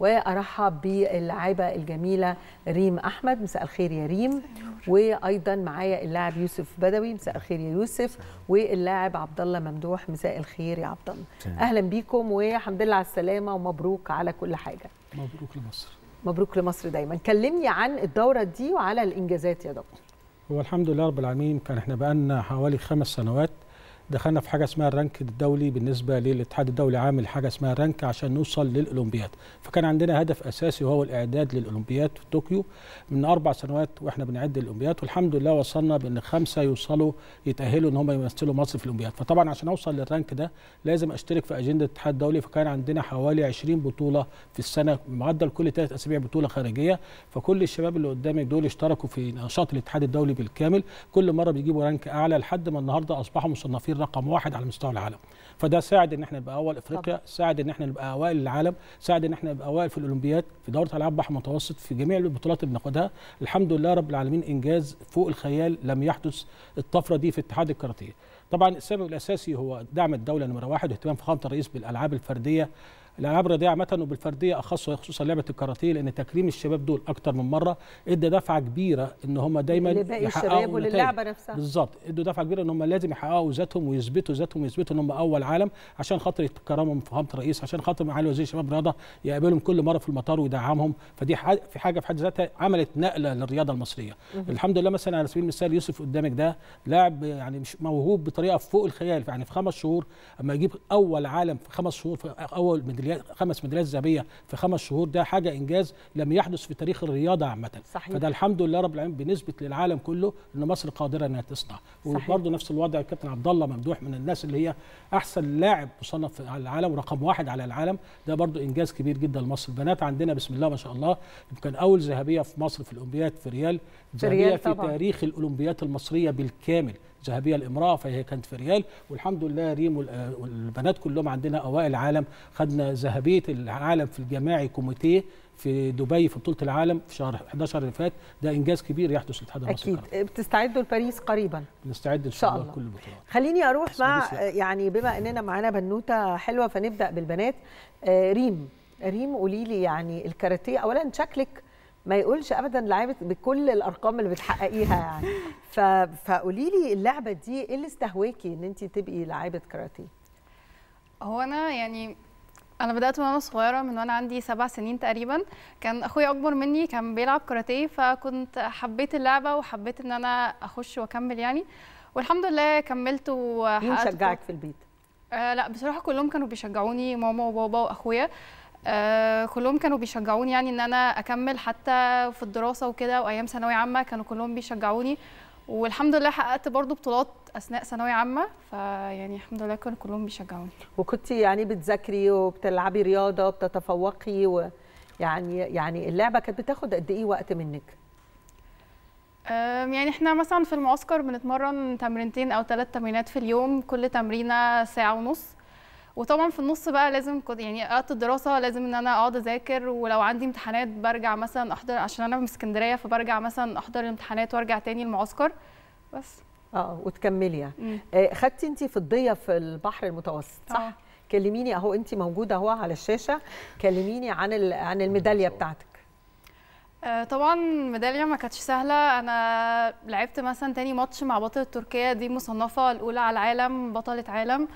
وأرحب باللاعبة الجميلة ريم أحمد مساء الخير يا ريم وأيضا معايا اللاعب يوسف بدوي مساء الخير يا يوسف واللاعب عبد الله ممدوح مساء الخير يا عبد الله اهلا بيكم والحمد لله على السلامه ومبروك على كل حاجه مبروك لمصر مبروك لمصر دايما كلمني عن الدوره دي وعلى الانجازات يا دكتور هو الحمد لله رب العالمين كان احنا بقالنا حوالي خمس سنوات دخلنا في حاجه اسمها الرانك الدولي بالنسبه للاتحاد الدولي عامل حاجه اسمها رانك عشان نوصل للاولمبياد فكان عندنا هدف اساسي وهو الاعداد للاولمبياد في طوكيو من اربع سنوات واحنا بنعد الاولمبياد والحمد لله وصلنا بان خمسه يوصلوا يتاهلوا ان هم يمثلوا مصر في الاولمبياد فطبعا عشان اوصل للرانك ده لازم اشترك في اجنده الاتحاد الدولي فكان عندنا حوالي 20 بطوله في السنه معدل كل ثلاث اسابيع بطوله خارجيه فكل الشباب اللي قدامي دول اشتركوا في نشاط الاتحاد الدولي بالكامل كل مره بيجيبوا رانك اعلى لحد ما النهارده اصبحوا مصنفين رقم واحد على مستوى العالم فده ساعد ان احنا نبقى اول افريقيا طبعا. ساعد ان احنا نبقى اوائل العالم ساعد ان احنا نبقى اوائل في الاولمبياد في دوره العاب بحر المتوسط في جميع البطولات اللي بناخدها الحمد لله رب العالمين انجاز فوق الخيال لم يحدث الطفره دي في اتحاد الكاراتيه طبعا السبب الاساسي هو دعم الدوله نمره واحد واهتمام فخامه الرئيس بالالعاب الفرديه الالعاب الرياضيه عامه وبالفرديه اخص وخصوصا لعبه الكاراتيه لان تكريم الشباب دول اكتر من مره ادى دفعه كبيره ان هم دايما لباقي الشباب وللعبه نفسها بالظبط ادوا دفعه كبيره ان هم لازم يحققوا ذاتهم ويثبتوا ذاتهم ويثبتوا ان هم اول عالم عشان خاطر يتكرموا في فخامه الرئيس عشان خاطر معالي وزير الشباب الرياضه يقابلهم كل مره في المطار ويدعمهم فدي في حاجه في حد ذاتها عملت نقله للرياضه المصريه الحمد لله مثلا على سبيل المثال يوسف قدامك ده لاعب يعني مش موهوب بطريقه فوق الخيال يعني في خمس شهور اما يجيب اول عالم في خمس شهور في اول ميداليات خمس ميداليات ذهبيه في خمس شهور ده حاجه انجاز لم يحدث في تاريخ الرياضه عامه صحيح. فده الحمد لله رب العالمين بنثبت للعالم كله ان مصر قادره انها تصنع وبرده نفس الوضع الكابتن عبد الله ممدوح من الناس اللي هي احسن لاعب مصنف على العالم ورقم واحد على العالم ده برده انجاز كبير جدا لمصر البنات عندنا بسم الله ما شاء الله يمكن اول ذهبيه في مصر في الاولمبياد في ريال ذهبيه في, في تاريخ الاولمبياد المصريه بالكامل ذهبيه الامراه فهي كانت في ريال والحمد لله ريم والبنات كلهم عندنا اوائل العالم خدنا ذهبيه العالم في الجماعي كوميتيه في دبي في بطوله العالم في شهر 11 اللي فات ده انجاز كبير يحدث للاتحاد المصري اكيد بتستعدوا لباريس قريبا بنستعد ان شاء الله كل البطولات خليني اروح مع يعني بما اننا معانا بنوته حلوه فنبدا بالبنات آه، ريم ريم قولي لي يعني الكاراتيه اولا شكلك ما يقولش ابدا لعبه بكل الارقام اللي بتحققيها يعني [laughs] ف... فقولي لي اللعبه دي ايه اللي استهواكي ان انت تبقي لعبه كاراتيه هو انا يعني انا بدات وانا صغيره من وانا عندي سبع سنين تقريبا كان اخويا اكبر مني كان بيلعب كاراتيه فكنت حبيت اللعبه وحبيت ان انا اخش واكمل يعني والحمد لله كملت وحققت مين شجعك في البيت آه لا بصراحه كلهم كانوا بيشجعوني ماما وبابا واخويا آه، كلهم كانوا بيشجعوني يعني ان انا اكمل حتى في الدراسه وكده وايام ثانويه عامه كانوا كلهم بيشجعوني والحمد لله حققت برضو بطولات اثناء ثانويه عامه فيعني الحمد لله كانوا كلهم بيشجعوني وكنت يعني بتذاكري وبتلعبي رياضه وبتتفوقي ويعني يعني اللعبه كانت بتاخد قد ايه وقت منك يعني احنا مثلا في المعسكر بنتمرن تمرينتين او ثلاث تمرينات في اليوم كل تمرينه ساعه ونص وطبعا في النص بقى لازم يعني وقت الدراسه لازم ان انا اقعد اذاكر ولو عندي امتحانات برجع مثلا احضر عشان انا من اسكندريه فبرجع مثلا احضر الامتحانات وارجع تاني المعسكر بس اه وتكملي يعني آه خدتي انت في في البحر المتوسط صح آه. كلميني اهو انت موجوده اهو على الشاشه كلميني عن عن الميداليه بتاعتك آه، طبعا الميداليه ما كانتش سهله انا لعبت مثلا تاني ماتش مع بطله تركيا دي مصنفه الاولى على العالم بطله عالم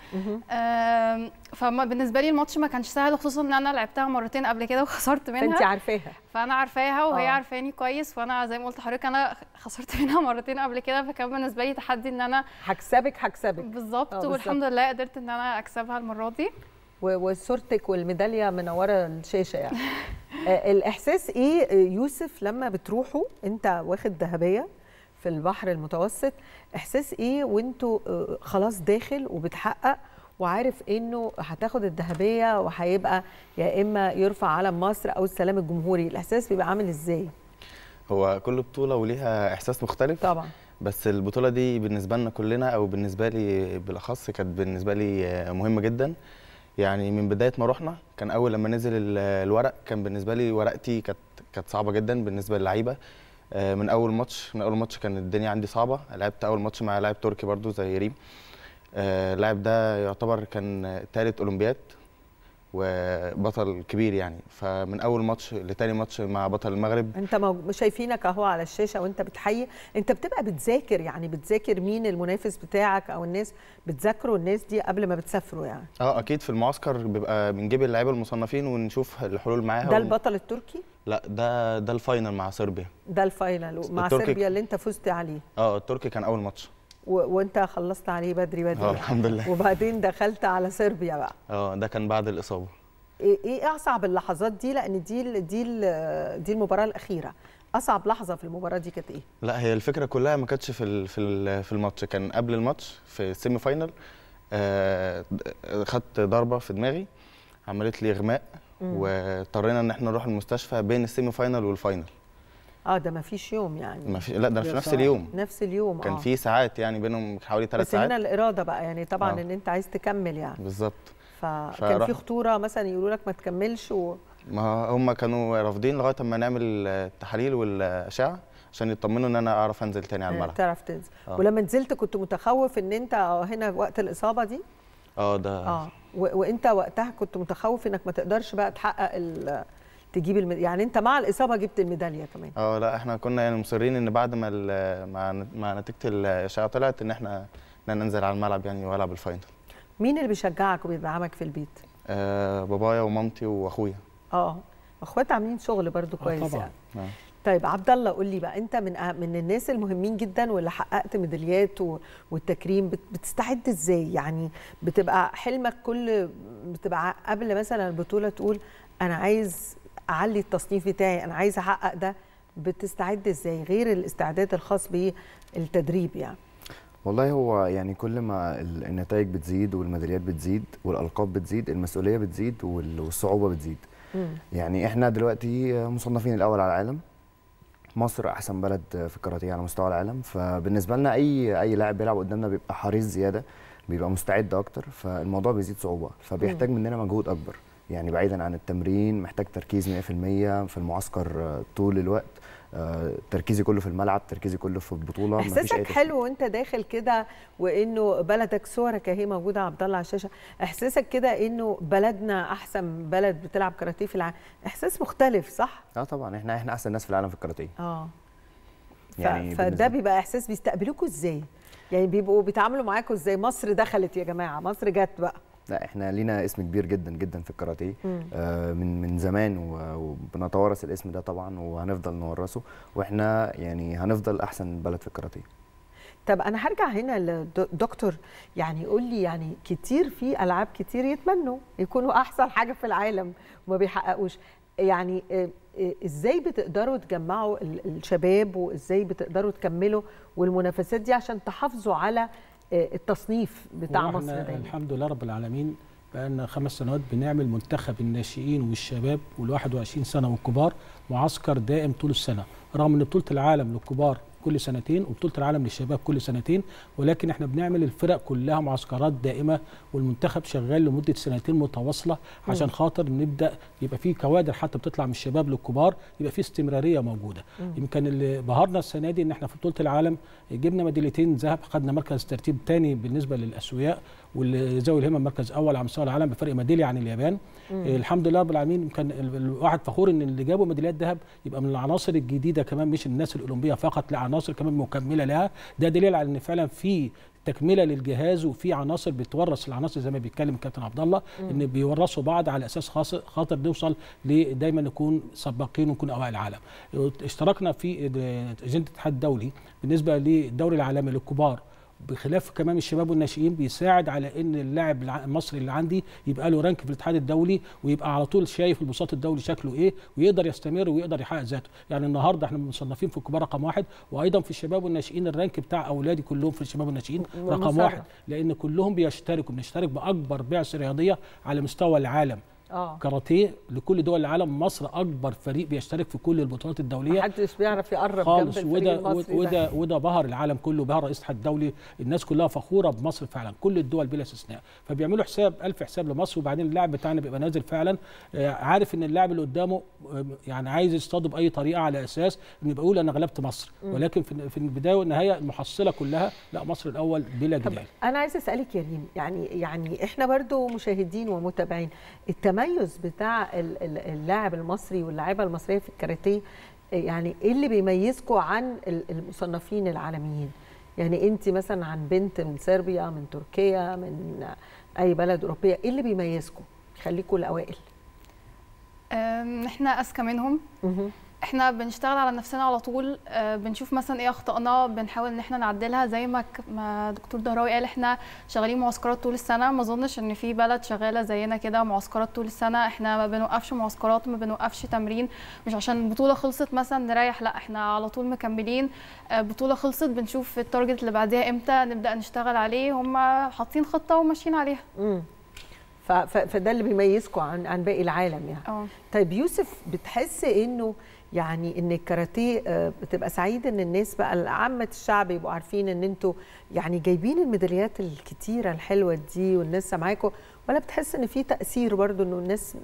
فبالنسبه لي الماتش ما كانش سهل خصوصا ان انا لعبتها مرتين قبل كده [laughs] وخسرت منها انت عارفاها فانا عارفاها وهي أوه. عارفاني كويس وانا زي ما قلت لحضرتك انا خسرت [laughs] منها مرتين قبل كده فكان بالنسبه لي تحدي ان انا هكسبك هكسبك بالظبط آه، والحمد لله قدرت ان انا اكسبها المره دي وصورتك والميداليه منوره الشاشه يعني [laughs] آه، الاحساس ايه يوسف لما بتروحوا انت واخد ذهبيه في البحر المتوسط احساس ايه وانتوا آه، خلاص داخل وبتحقق وعارف انه هتاخد الذهبيه وهيبقى يا اما يرفع علم مصر او السلام الجمهوري الاحساس بيبقى عامل ازاي هو كل بطوله وليها احساس مختلف طبعا بس البطوله دي بالنسبه لنا كلنا او بالنسبه لي بالاخص كانت بالنسبه لي آه، مهمه جدا يعني من بدايه ما رحنا كان اول لما نزل الورق كان بالنسبه لي ورقتي كانت كانت صعبه جدا بالنسبه للعيبه آه، من اول ماتش من اول ماتش كان الدنيا عندي صعبه لعبت اول ماتش مع لاعب تركي برضو زي ريم آه، اللاعب ده يعتبر كان ثالث اولمبياد وبطل كبير يعني فمن اول ماتش لتاني ماتش مع بطل المغرب انت شايفينك اهو على الشاشه وانت بتحيي انت بتبقى بتذاكر يعني بتذاكر مين المنافس بتاعك او الناس بتذاكروا الناس دي قبل ما بتسافروا يعني اه اكيد في المعسكر بيبقى بنجيب اللعيبه المصنفين ونشوف الحلول معاها ده البطل التركي لا ده ده الفاينل مع صربيا ده الفاينل مع صربيا اللي انت فزت عليه اه التركي كان اول ماتش وانت خلصت عليه بدري بدري اه الحمد لله وبعدين دخلت على صربيا بقى اه ده كان بعد الاصابه ايه ايه اصعب اللحظات دي لان دي الـ دي الـ دي المباراه الاخيره اصعب لحظه في المباراه دي كانت ايه لا هي الفكره كلها ما كانتش في في في الماتش كان قبل الماتش في السيمي فاينل آه خدت ضربه في دماغي عملت لي اغماء واضطرينا ان احنا نروح المستشفى بين السيمي فاينل والفاينل اه ده ما فيش يوم يعني ما فيش لا ده في نفس ساعة. اليوم نفس اليوم كان آه. في ساعات يعني بينهم حوالي ثلاث ساعات بس هنا الاراده بقى يعني طبعا آه. ان انت عايز تكمل يعني بالظبط فكان في خطوره مثلا يقولوا لك ما تكملش و... ما هم كانوا رافضين لغايه اما نعمل التحاليل والاشعه عشان يطمنوا ان انا اعرف انزل تاني على آه، الملعب تعرف تنزل آه. ولما نزلت كنت متخوف ان انت هنا وقت الاصابه دي اه ده اه وانت وقتها كنت متخوف انك ما تقدرش بقى تحقق تجيب المد... يعني انت مع الاصابه جبت الميداليه كمان اه لا احنا كنا يعني مصرين ان بعد ما ما نتيجه الاشعه طلعت ان احنا ننزل على الملعب يعني والعب الفاينل مين اللي بيشجعك وبيدعمك في البيت آه بابايا ومامتي واخويا اه اخوات عاملين شغل برضو اه، كويس آه طبعا. يعني آه. طيب عبد الله قول لي بقى انت من من الناس المهمين جدا واللي حققت ميداليات والتكريم بتستعد ازاي يعني بتبقى حلمك كل بتبقى قبل مثلا البطوله تقول انا عايز اعلي التصنيف بتاعي انا عايزه احقق ده بتستعد ازاي غير الاستعداد الخاص بالتدريب يعني والله هو يعني كل ما النتائج بتزيد والميداليات بتزيد والالقاب بتزيد المسؤوليه بتزيد والصعوبه بتزيد مم. يعني احنا دلوقتي مصنفين الاول على العالم مصر احسن بلد في الكاراتيه على مستوى العالم فبالنسبه لنا اي اي لاعب بيلعب قدامنا بيبقى حريص زياده بيبقى مستعد اكتر فالموضوع بيزيد صعوبه فبيحتاج مننا مجهود اكبر يعني بعيدا عن التمرين محتاج تركيز 100% في المعسكر آه، طول الوقت آه، تركيزي كله في الملعب تركيزي كله في البطوله احساسك حلو وانت داخل كده وانه بلدك صورك اهي موجوده عبد الله على الشاشه احساسك كده انه بلدنا احسن بلد بتلعب كاراتيه في العالم احساس مختلف صح اه طبعا احنا احنا احسن ناس في العالم في الكاراتيه اه يعني ف... فده بيبقى احساس بيستقبلوكوا ازاي يعني بيبقوا بيتعاملوا معاكوا ازاي مصر دخلت يا جماعه مصر جت بقى لا احنا لينا اسم كبير جدا جدا في الكاراتيه آه من من زمان وبنتوارث الاسم ده طبعا وهنفضل نورثه واحنا يعني هنفضل احسن بلد في الكاراتيه طب انا هرجع هنا لدكتور يعني يقول لي يعني كتير في العاب كتير يتمنوا يكونوا احسن حاجه في العالم وما بيحققوش يعني آه، آه، ازاي بتقدروا تجمعوا الشباب وازاي بتقدروا تكملوا والمنافسات دي عشان تحافظوا على التصنيف بتاع مصر ده الحمد لله رب العالمين بقالنا خمس سنوات بنعمل منتخب الناشئين والشباب وال 21 سنه والكبار معسكر دائم طول السنه رغم ان بطوله العالم للكبار كل سنتين وبطوله العالم للشباب كل سنتين ولكن احنا بنعمل الفرق كلها معسكرات دائمه والمنتخب شغال لمده سنتين متواصله عشان خاطر نبدا يبقى في كوادر حتى بتطلع من الشباب للكبار يبقى في استمراريه موجوده يمكن اللي بهرنا السنه دي ان احنا في بطوله العالم جبنا ميداليتين ذهب خدنا مركز ترتيب ثاني بالنسبه للاسوياء واللي ذوي مركز اول على مستوى العالم بفرق ميداليه عن اليابان مم. الحمد لله رب العالمين كان الواحد فخور ان اللي جابوا ميداليات ذهب يبقى من العناصر الجديده كمان مش الناس الاولمبيه فقط لا عناصر كمان مكمله لها ده دليل على ان فعلا في تكمله للجهاز وفي عناصر بتورث العناصر زي ما بيتكلم كابتن عبد الله ان بيورثوا بعض على اساس خاطر نوصل دايما نكون سباقين ونكون اوائل العالم اشتركنا في اجنده الاتحاد الدولي بالنسبه للدوري العالمي للكبار بخلاف كمان الشباب والناشئين بيساعد على ان اللاعب المصري اللي عندي يبقى له رانك في الاتحاد الدولي ويبقى على طول شايف البساط الدولي شكله ايه ويقدر يستمر ويقدر يحقق ذاته يعني النهارده احنا مصنفين في الكبار رقم واحد وايضا في الشباب والناشئين الرانك بتاع اولادي كلهم في الشباب والناشئين رقم واحد لان كلهم بيشتركوا بنشترك باكبر بعثه رياضيه على مستوى العالم اه كاراتيه لكل دول العالم مصر اكبر فريق بيشترك في كل البطولات الدوليه محدش بيعرف يقرب خالص جنب وده المصري وده ده. وده بهر العالم كله بهر رئيس الاتحاد الدولي الناس كلها فخوره بمصر فعلا كل الدول بلا استثناء فبيعملوا حساب ألف حساب لمصر وبعدين اللاعب بتاعنا بيبقى نازل فعلا آه، عارف ان اللاعب اللي قدامه آه، يعني عايز يصطاده باي طريقه على اساس انه يقول انا غلبت مصر ولكن في البدايه والنهايه المحصله كلها لا مصر الاول بلا جدال انا عايز اسالك يا ريم يعني يعني احنا برده مشاهدين ومتابعين التمام التميز بتاع اللاعب المصري واللاعيبه المصريه في الكاراتيه يعني ايه اللي بيميزكم عن المصنفين العالميين يعني انت مثلا عن بنت من صربيا من تركيا من اي بلد اوروبيه ايه اللي بيميزكم يخليكم الاوائل احنا اذكى منهم احنا بنشتغل على نفسنا على طول آه، بنشوف مثلا ايه اخطائنا بنحاول ان احنا نعدلها زي ما ما دكتور دهراوي قال احنا شغالين معسكرات طول السنه ما اظنش ان في بلد شغاله زينا كده معسكرات طول السنه احنا ما بنوقفش معسكرات ما بنوقفش تمرين مش عشان البطوله خلصت مثلا نريح لا احنا على طول مكملين آه، بطوله خلصت بنشوف التارجت اللي بعدها امتى نبدا نشتغل عليه هم حاطين خطه وماشيين عليها فده اللي بيميزكم عن عن باقي العالم يعني أوه. طيب يوسف بتحس انه يعني ان الكاراتيه آه، بتبقى سعيد ان الناس بقى عامه الشعب يبقوا عارفين ان انتوا يعني جايبين الميداليات الكتيره الحلوه دي والناس معاكم ولا بتحس ان في تاثير برضو انه الناس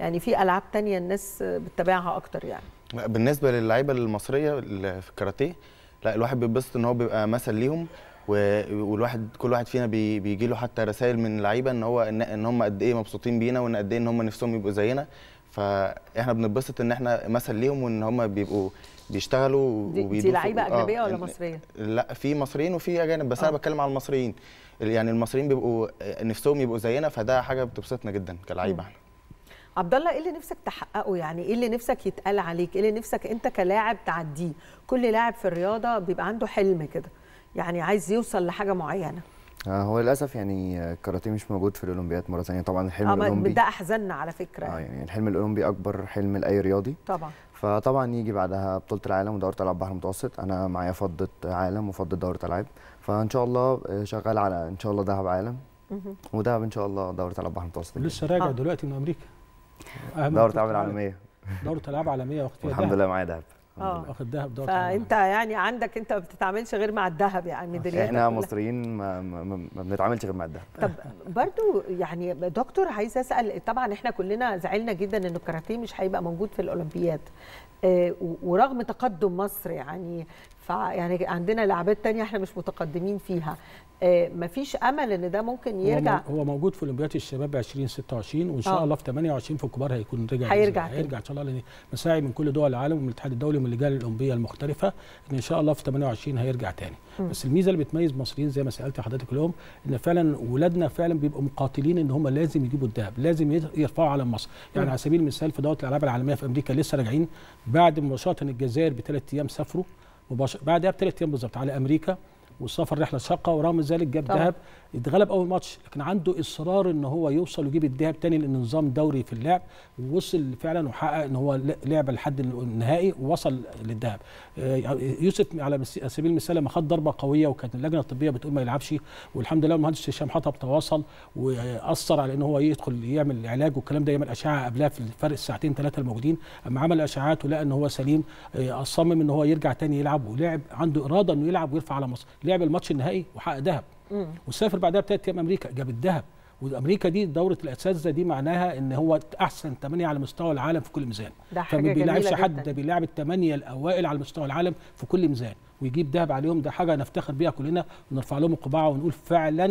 يعني في العاب تانية الناس بتتابعها اكتر يعني بالنسبه للعيبه المصريه في الكاراتيه لا الواحد بيتبسط ان هو بيبقى مثل ليهم والواحد كل واحد فينا بيجي له حتى رسائل من اللعيبه ان هو ان هم قد ايه مبسوطين بينا وان قد ايه ان هم نفسهم يبقوا زينا فاحنا بنتبسط ان احنا مثل ليهم وان هم بيبقوا بيشتغلوا دي, دي لعيبه آه، اجنبيه آه ولا يعني مصريه؟ لا في مصريين وفي اجانب بس آه. انا بتكلم على المصريين يعني المصريين بيبقوا نفسهم يبقوا زينا فده حاجه بتبسطنا جدا كلعيبه احنا عبد الله ايه اللي نفسك تحققه يعني ايه اللي نفسك يتقال عليك ايه اللي نفسك انت كلاعب تعديه كل لاعب في الرياضه بيبقى عنده حلم كده يعني عايز يوصل لحاجه معينه آه، هو للاسف يعني الكاراتيه مش موجود في الاولمبياد مره ثانيه طبعا الحلم آه الاولمبي ده احزننا على فكره اه يعني الحلم الاولمبي اكبر حلم لاي رياضي طبعا فطبعا يجي بعدها بطوله العالم ودوره العاب البحر المتوسط انا معايا فضه عالم وفضه دوره العاب فان شاء الله آه، شغال على ان شاء الله ذهب عالم وذهب ان شاء الله دوره العاب البحر المتوسط لسه راجع آه. دلوقتي من امريكا دوره العاب العالميه دوره العاب عالميه واختيار الحمد لله معايا ذهب اه اخد دهب دوت فانت يعني عندك انت ما بتتعاملش غير مع الذهب يعني ميداليات آه. احنا مصريين ما, ما, ما بنتعاملش غير مع الذهب طب برضو يعني دكتور عايز اسال طبعا احنا كلنا زعلنا جدا ان الكاراتيه مش هيبقى موجود في الاولمبياد آه، ورغم تقدم مصر يعني فيعني عندنا لعبات تانية احنا مش متقدمين فيها آه، مفيش امل ان ده ممكن يرجع هو موجود في اولمبياد الشباب 2026 وان شاء آه. الله في 28 في الكبار هيكون رجع هيرجع هيرجع ان شاء الله لان مساعي من كل دول العالم ومن الاتحاد الدولي ومن اللجان الاولمبيه المختلفه ان ان شاء الله في 28 هيرجع تاني م. بس الميزه اللي بتميز المصريين زي ما سالت حضرتك اليوم ان فعلا ولادنا فعلا بيبقوا مقاتلين ان هم لازم يجيبوا الذهب لازم يرفعوا على مصر يعني م. على سبيل المثال في دوره الالعاب العالميه في امريكا لسه راجعين بعد مباشره الجزائر بثلاث ايام سافروا مباشره بعدها بثلاث ايام بالظبط على امريكا وسافر رحله شاقه ورغم ذلك جاب ذهب اتغلب اول ماتش لكن عنده اصرار ان هو يوصل ويجيب الذهب تاني لان نظام دوري في اللعب ووصل فعلا وحقق ان هو لعب لحد النهائي ووصل للذهب آه، يوسف على سبيل المثال لما خد ضربه قويه وكانت اللجنه الطبيه بتقول ما يلعبش والحمد لله المهندس هشام حطب تواصل واثر على ان هو يدخل يعمل علاج والكلام ده يعمل اشعه قبلها في فرق الساعتين ثلاثه الموجودين اما عمل اشعاعات ولقى ان هو سليم آه، صمم ان هو يرجع تاني يلعب ولعب عنده اراده انه يلعب ويرفع على مصر لعب الماتش النهائي وحقق ذهب وسافر بعدها بثلاث ايام امريكا جاب الذهب وامريكا دي دوره الاساتذه دي معناها ان هو احسن ثمانيه على مستوى العالم في كل ميزان ده حاجه فما بيلعبش حد ده بيلعب الثمانيه الاوائل على مستوى العالم في كل ميزان ويجيب ذهب عليهم ده حاجه نفتخر بيها كلنا ونرفع لهم القبعه ونقول فعلا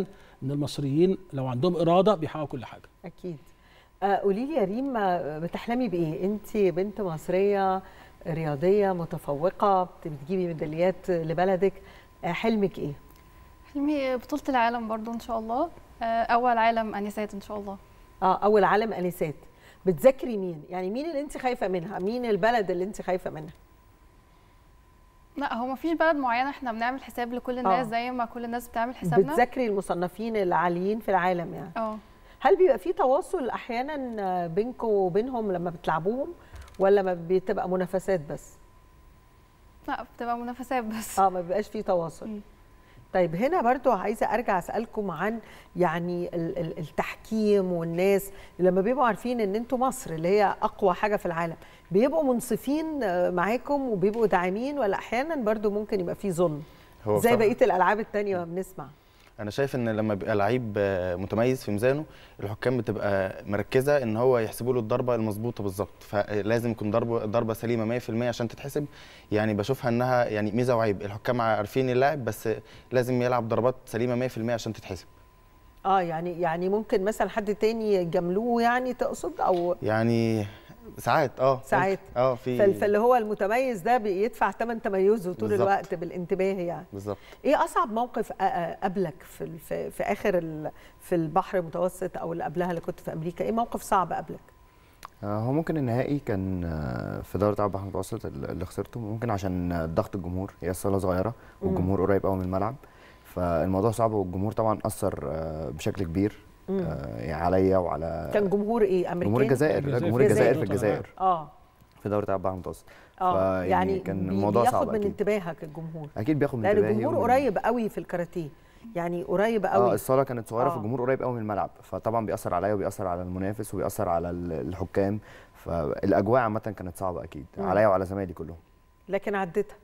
ان المصريين لو عندهم اراده بيحققوا كل حاجه اكيد آه، قولي لي يا ريم آه، بتحلمي بايه انت بنت مصريه رياضيه متفوقه بتجيبي ميداليات لبلدك آه، حلمك ايه حلمي بطولة العالم برضو إن شاء الله آه، أول عالم أنسات إن شاء الله آه أول عالم أنسات بتذاكري مين؟ يعني مين اللي أنت خايفة منها؟ مين البلد اللي أنت خايفة منها؟ لا هو مفيش بلد معينه احنا بنعمل حساب لكل الناس آه. زي ما كل الناس بتعمل حسابنا بتذاكري المصنفين العاليين في العالم يعني اه هل بيبقى في تواصل احيانا بينكم وبينهم لما بتلعبوهم ولا ما بتبقى منافسات بس لا بتبقى منافسات بس اه ما بيبقاش في تواصل م. طيب هنا برضو عايزه ارجع اسالكم عن يعني التحكيم والناس لما بيبقوا عارفين ان انتم مصر اللي هي اقوى حاجه في العالم بيبقوا منصفين معاكم وبيبقوا داعمين ولا احيانا برضو ممكن يبقى في ظلم زي بقيه الالعاب التانية بنسمع انا شايف ان لما بيبقى لعيب متميز في ميزانه الحكام بتبقى مركزه ان هو يحسبوا له الضربه المظبوطه بالظبط فلازم يكون ضربه ضربه سليمه 100% عشان تتحسب يعني بشوفها انها يعني ميزه وعيب الحكام عارفين اللاعب بس لازم يلعب ضربات سليمه 100% عشان تتحسب اه يعني يعني ممكن مثلا حد تاني جاملوه يعني تقصد او يعني ساعات اه ساعات اه في فاللي هو المتميز ده بيدفع ثمن تميزه طول بالزبط. الوقت بالانتباه يعني بالظبط ايه اصعب موقف قبلك في في, اخر في البحر المتوسط او اللي قبلها اللي كنت في امريكا ايه موقف صعب قبلك آه، هو ممكن النهائي كان آه، في دورة تعب البحر المتوسط اللي خسرته ممكن عشان ضغط الجمهور هي الصاله صغيره والجمهور قريب قوي من الملعب فالموضوع صعب والجمهور طبعا اثر آه، بشكل كبير آه يعني عليا وعلى كان جمهور ايه امريكي جمهور الجزائر جمهور الجزائر في الجزائر اه في دوري الابحر المتوسط اه يعني كان الموضوع صعب بياخد من أكيد. انتباهك الجمهور اكيد بياخد من انتباهي الجمهور قريب قوي في الكاراتيه يعني قريب آه، قوي اه الصاله كانت صغيره آه. فالجمهور قريب قوي من الملعب فطبعا بيأثر عليا وبيأثر على المنافس وبيأثر على الحكام فالاجواء عامه كانت صعبه اكيد عليا وعلى زمايلي كلهم لكن عديتها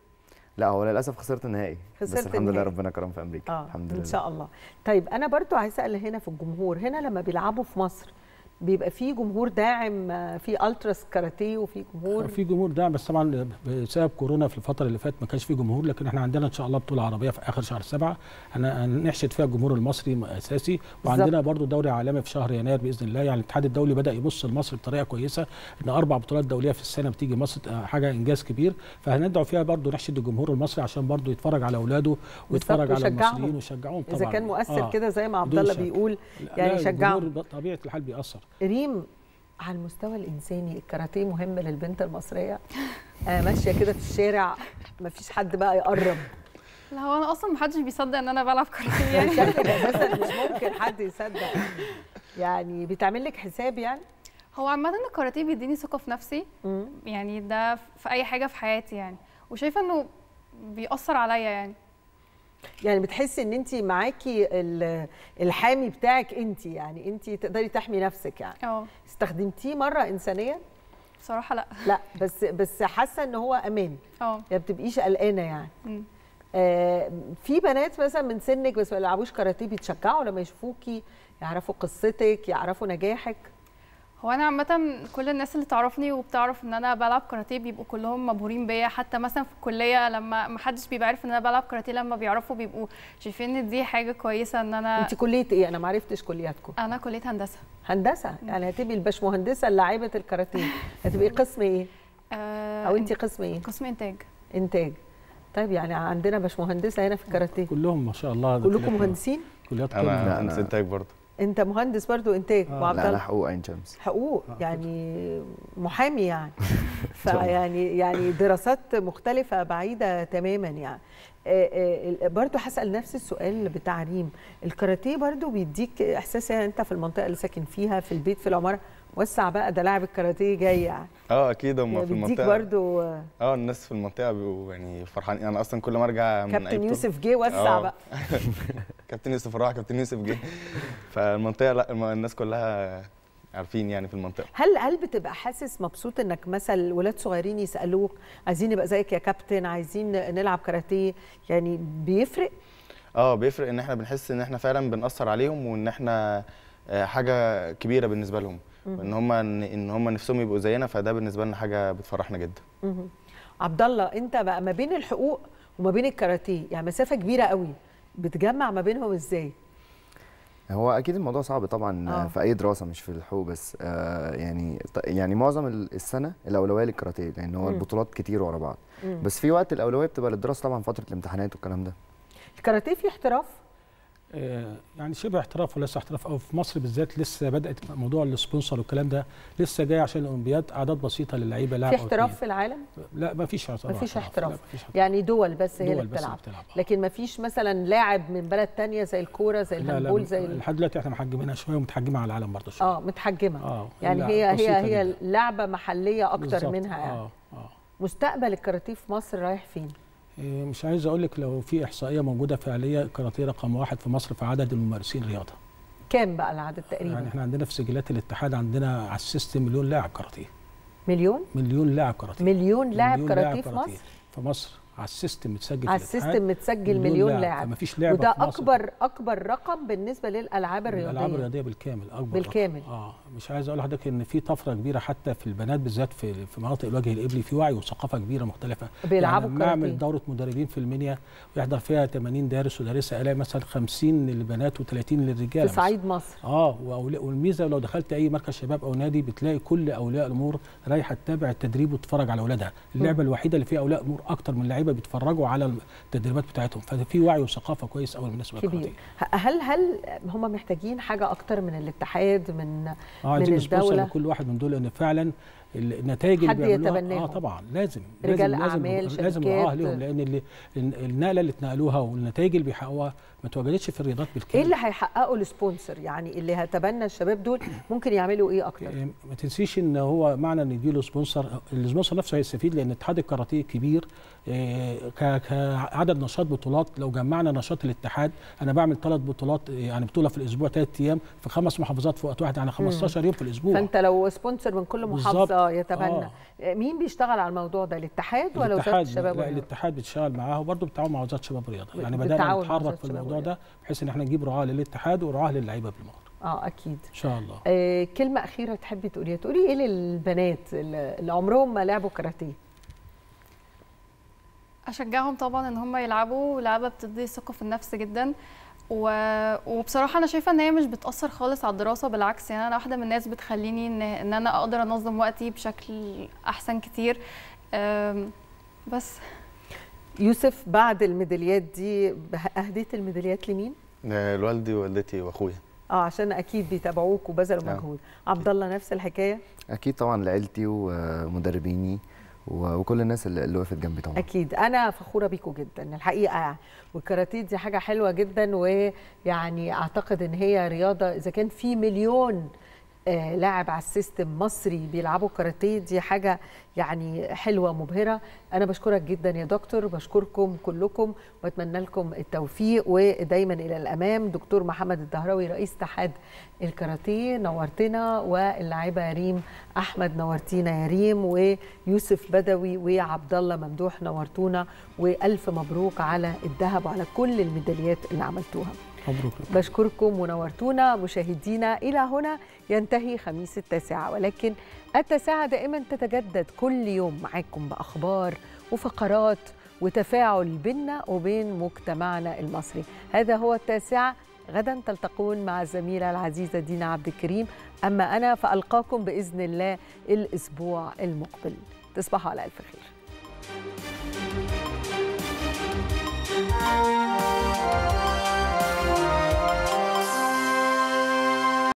لا هو للاسف خسرت النهائي خسرت بس الحمد لله ربنا كرم في امريكا آه. الحمد لله ان شاء الله طيب انا برضو عايز اسال هنا في الجمهور هنا لما بيلعبوا في مصر بيبقى في جمهور داعم في التراس كاراتيه وفي جمهور في جمهور داعم بس طبعا بسبب كورونا في الفتره اللي فاتت ما كانش في جمهور لكن احنا عندنا ان شاء الله بطوله عربيه في اخر شهر سبعه هنحشد فيها الجمهور المصري اساسي وعندنا برضو دوري عالمي في شهر يناير باذن الله يعني الاتحاد الدولي بدا يبص لمصر بطريقه كويسه ان اربع بطولات دوليه في السنه بتيجي مصر آه، حاجه انجاز كبير فهندعو فيها برضو نحشد الجمهور المصري عشان برضو يتفرج على اولاده ويتفرج على المصريين ويشجعهم طبعا اذا كان مؤثر آه كده زي ما عبد الله بيقول يعني شجعهم طبيعه الحال بيأثر ريم على المستوى الانساني الكاراتيه مهم للبنت المصريه آه ماشيه كده في الشارع مفيش حد بقى يقرب لا هو انا اصلا محدش بيصدق ان انا بلعب كاراتيه يعني مش [laughs] ممكن حد يصدق يعني بتعمل لك حساب يعني هو عامه الكاراتيه بيديني ثقه في نفسي يعني ده في اي حاجه في حياتي يعني وشايفه انه بيأثر عليا يعني يعني بتحسي ان انت معاكي الحامي بتاعك انت يعني انت تقدري تحمي نفسك يعني اه استخدمتيه مره انسانيا بصراحه لا لا بس بس حاسه ان هو امان اه يعني ما بتبقيش قلقانه يعني م. آه في بنات مثلا من سنك بس ما بيلعبوش كاراتيه بيتشجعوا لما يشوفوكي يعرفوا قصتك يعرفوا نجاحك هو انا عامه كل الناس اللي تعرفني وبتعرف ان انا بلعب كاراتيه بيبقوا كلهم مبهورين بيا حتى مثلا في الكليه لما ما حدش بيبقى عارف ان انا بلعب كاراتيه لما بيعرفوا بيبقوا شايفين ان دي حاجه كويسه ان انا انت كليه ايه انا ما عرفتش كلياتكم انا كليه هندسه هندسه يعني هتبقي الباشمهندسه لاعيبه الكاراتيه هتبقي قسم ايه آه، او انت قسم ايه قسم انتاج انتاج طيب يعني عندنا باشمهندسه هنا في الكاراتيه كلهم ما شاء الله كلكم مهندسين كليات كلها انا انتاج برضه انت مهندس برضو انتاج آه. لا انا حقوق عين شمس حقوق آه. يعني محامي يعني [laughs] فيعني يعني دراسات مختلفه بعيده تماما يعني آه، آه، برضو هسال نفس السؤال ريم الكاراتيه برضو بيديك احساس يعني انت في المنطقه اللي ساكن فيها في البيت في العماره وسع بقى ده لاعب الكاراتيه جاي يعني اه اكيد هم في المنطقه برضو اه الناس في المنطقه بيبقوا يعني فرحانين انا اصلا كل ما ارجع من كابتن يوسف جه وسع آه. بقى [laughs] كابتن يوسف راح كابتن يوسف جه فالمنطقه لا الناس كلها عارفين يعني في المنطقه هل هل بتبقى حاسس مبسوط انك مثلا ولاد صغيرين يسالوك عايزين نبقى زيك يا كابتن عايزين نلعب كاراتيه يعني بيفرق اه بيفرق ان احنا بنحس ان احنا فعلا بنأثر عليهم وان احنا آه، حاجه كبيره بالنسبه لهم وان هم ان هم نفسهم يبقوا زينا فده بالنسبه لنا حاجه بتفرحنا جدا عبد الله انت بقى ما بين الحقوق وما بين الكاراتيه يعني مسافه كبيره قوي بتجمع ما بينهم ازاي هو اكيد الموضوع صعب طبعا آه. في اي دراسه مش في الحقوق بس آه يعني يعني معظم السنه الاولويه للكاراتيه لان هو البطولات كتير ورا بعض بس في وقت الاولويه بتبقى للدراسه طبعا فتره الامتحانات والكلام ده الكاراتيه فيه احتراف آه، يعني شبه احتراف وليس احتراف او في مصر بالذات لسه بدات موضوع السبونسر والكلام ده لسه جاي عشان الاولمبياد اعداد بسيطه للعيبه لاعب في احتراف في العالم؟ لا ما فيش احتراف ما فيش احتراف يعني دول بس هي اللي بتلعب لكن ما فيش مثلا لاعب من بلد ثانيه زي الكوره زي الهاندبول زي لا لحد دلوقتي احنا محجمينها شويه ومتحجمه على العالم برضه شويه اه متحجمه اه يعني هي هي هي لعبه محليه اكتر منها يعني اه اه مستقبل الكاراتيه في مصر رايح فين؟ آه، مش عايز اقول لك لو في احصائيه موجوده فعليه كاراتيه رقم واحد في مصر في عدد الممارسين رياضه كام بقى العدد تقريبا يعني احنا عندنا في سجلات الاتحاد عندنا على السيستم مليون لاعب كاراتيه مليون مليون لاعب كاراتيه مليون لاعب كاراتيه في مصر في مصر على السيستم متسجل على السيستم متسجل مليون لاعب مفيش لعبه وده اكبر اكبر رقم بالنسبه للالعاب الرياضيه الالعاب الرياضيه بالكامل اكبر بالكامل رقم. اه مش عايز اقول لحضرتك ان في طفره كبيره حتى في البنات بالذات في في مناطق الوجه الابلي في وعي وثقافه كبيره مختلفه بيلعبوا يعني اعمل دوره مدربين في المنيا ويحضر فيها 80 دارس ودارسه الاقي مثلا 50 للبنات و30 للرجال في صعيد مصر اه والميزه لو دخلت اي مركز شباب او نادي بتلاقي كل اولياء الامور رايحه تتابع التدريب وتتفرج على اولادها اللعبه الوحيده اللي فيها اولياء امور اكتر من اللعيبه بيتفرجوا على التدريبات بتاعتهم ففي وعي وثقافه كويس قوي بالنسبه للكبير هل هل هم محتاجين حاجه اكتر من الاتحاد من آه من الدوله كل واحد من دول ان فعلا النتائج اللي بيعملوها اه طبعا لازم رجال لازم اعمال لازم اه لهم لان اللي النقله اللي اتنقلوها والنتائج اللي بيحققوها ما تواجدتش في الرياضات بالكامل ايه اللي هيحققه السبونسر يعني اللي هتبنى الشباب دول ممكن يعملوا ايه اكتر إيه، ما تنسيش ان هو معنى ان يجي له سبونسر السبونسر نفسه هيستفيد لان اتحاد الكاراتيه كبير إيه، كعدد نشاط بطولات لو جمعنا نشاط الاتحاد انا بعمل ثلاث بطولات إيه، يعني بطوله في الاسبوع ثلاث ايام في خمس محافظات في وقت واحد يعني 15 يوم في الاسبوع فانت لو سبونسر من كل محافظه آه. يتبنى آه. مين بيشتغل على الموضوع ده الاتحاد ولا وزاره الشباب لا الاتحاد بتشتغل معاه وبرضه بتعاون مع وزاره الشباب الرياضه يعني بدانا نتحرك في الموضوع الموضوع ده بحيث ان احنا نجيب رعاه للاتحاد ورعاه للعيبه بالمره اه اكيد ان شاء الله آه كلمه اخيره تحبي تقوليها تقولي ايه للبنات اللي عمرهم ما لعبوا كاراتيه اشجعهم طبعا ان هم يلعبوا لعبه بتدي ثقه في النفس جدا و... وبصراحه انا شايفه ان هي مش بتاثر خالص على الدراسه بالعكس يعني انا واحده من الناس بتخليني ان, إن انا اقدر انظم وقتي بشكل احسن كتير بس يوسف بعد الميداليات دي اهديت الميداليات لمين؟ آه، لوالدي ووالدتي واخويا اه عشان اكيد بيتابعوك وبذلوا آه. مجهود عبد الله نفس الحكايه اكيد طبعا لعيلتي ومدربيني وكل الناس اللي وقفت جنبي طبعا اكيد انا فخوره بيكوا جدا الحقيقه يعني والكاراتيه دي حاجه حلوه جدا ويعني اعتقد ان هي رياضه اذا كان في مليون آه، لاعب على السيستم مصري بيلعبوا كاراتيه دي حاجه يعني حلوه مبهره انا بشكرك جدا يا دكتور بشكركم كلكم واتمنى لكم التوفيق ودايما الى الامام دكتور محمد الدهراوي رئيس اتحاد الكاراتيه نورتنا واللاعبه ريم احمد نورتينا يا ريم ويوسف بدوي وعبد الله ممدوح نورتونا والف مبروك على الذهب وعلى كل الميداليات اللي عملتوها مبروك بشكركم ونورتونا مشاهدينا إلى هنا ينتهي خميس التاسعة ولكن التاسعة دائما تتجدد كل يوم معاكم بأخبار وفقرات وتفاعل بيننا وبين مجتمعنا المصري هذا هو التاسعة غدا تلتقون مع الزميلة العزيزة دينا عبد الكريم أما أنا فألقاكم بإذن الله الأسبوع المقبل تصبحوا على ألف خير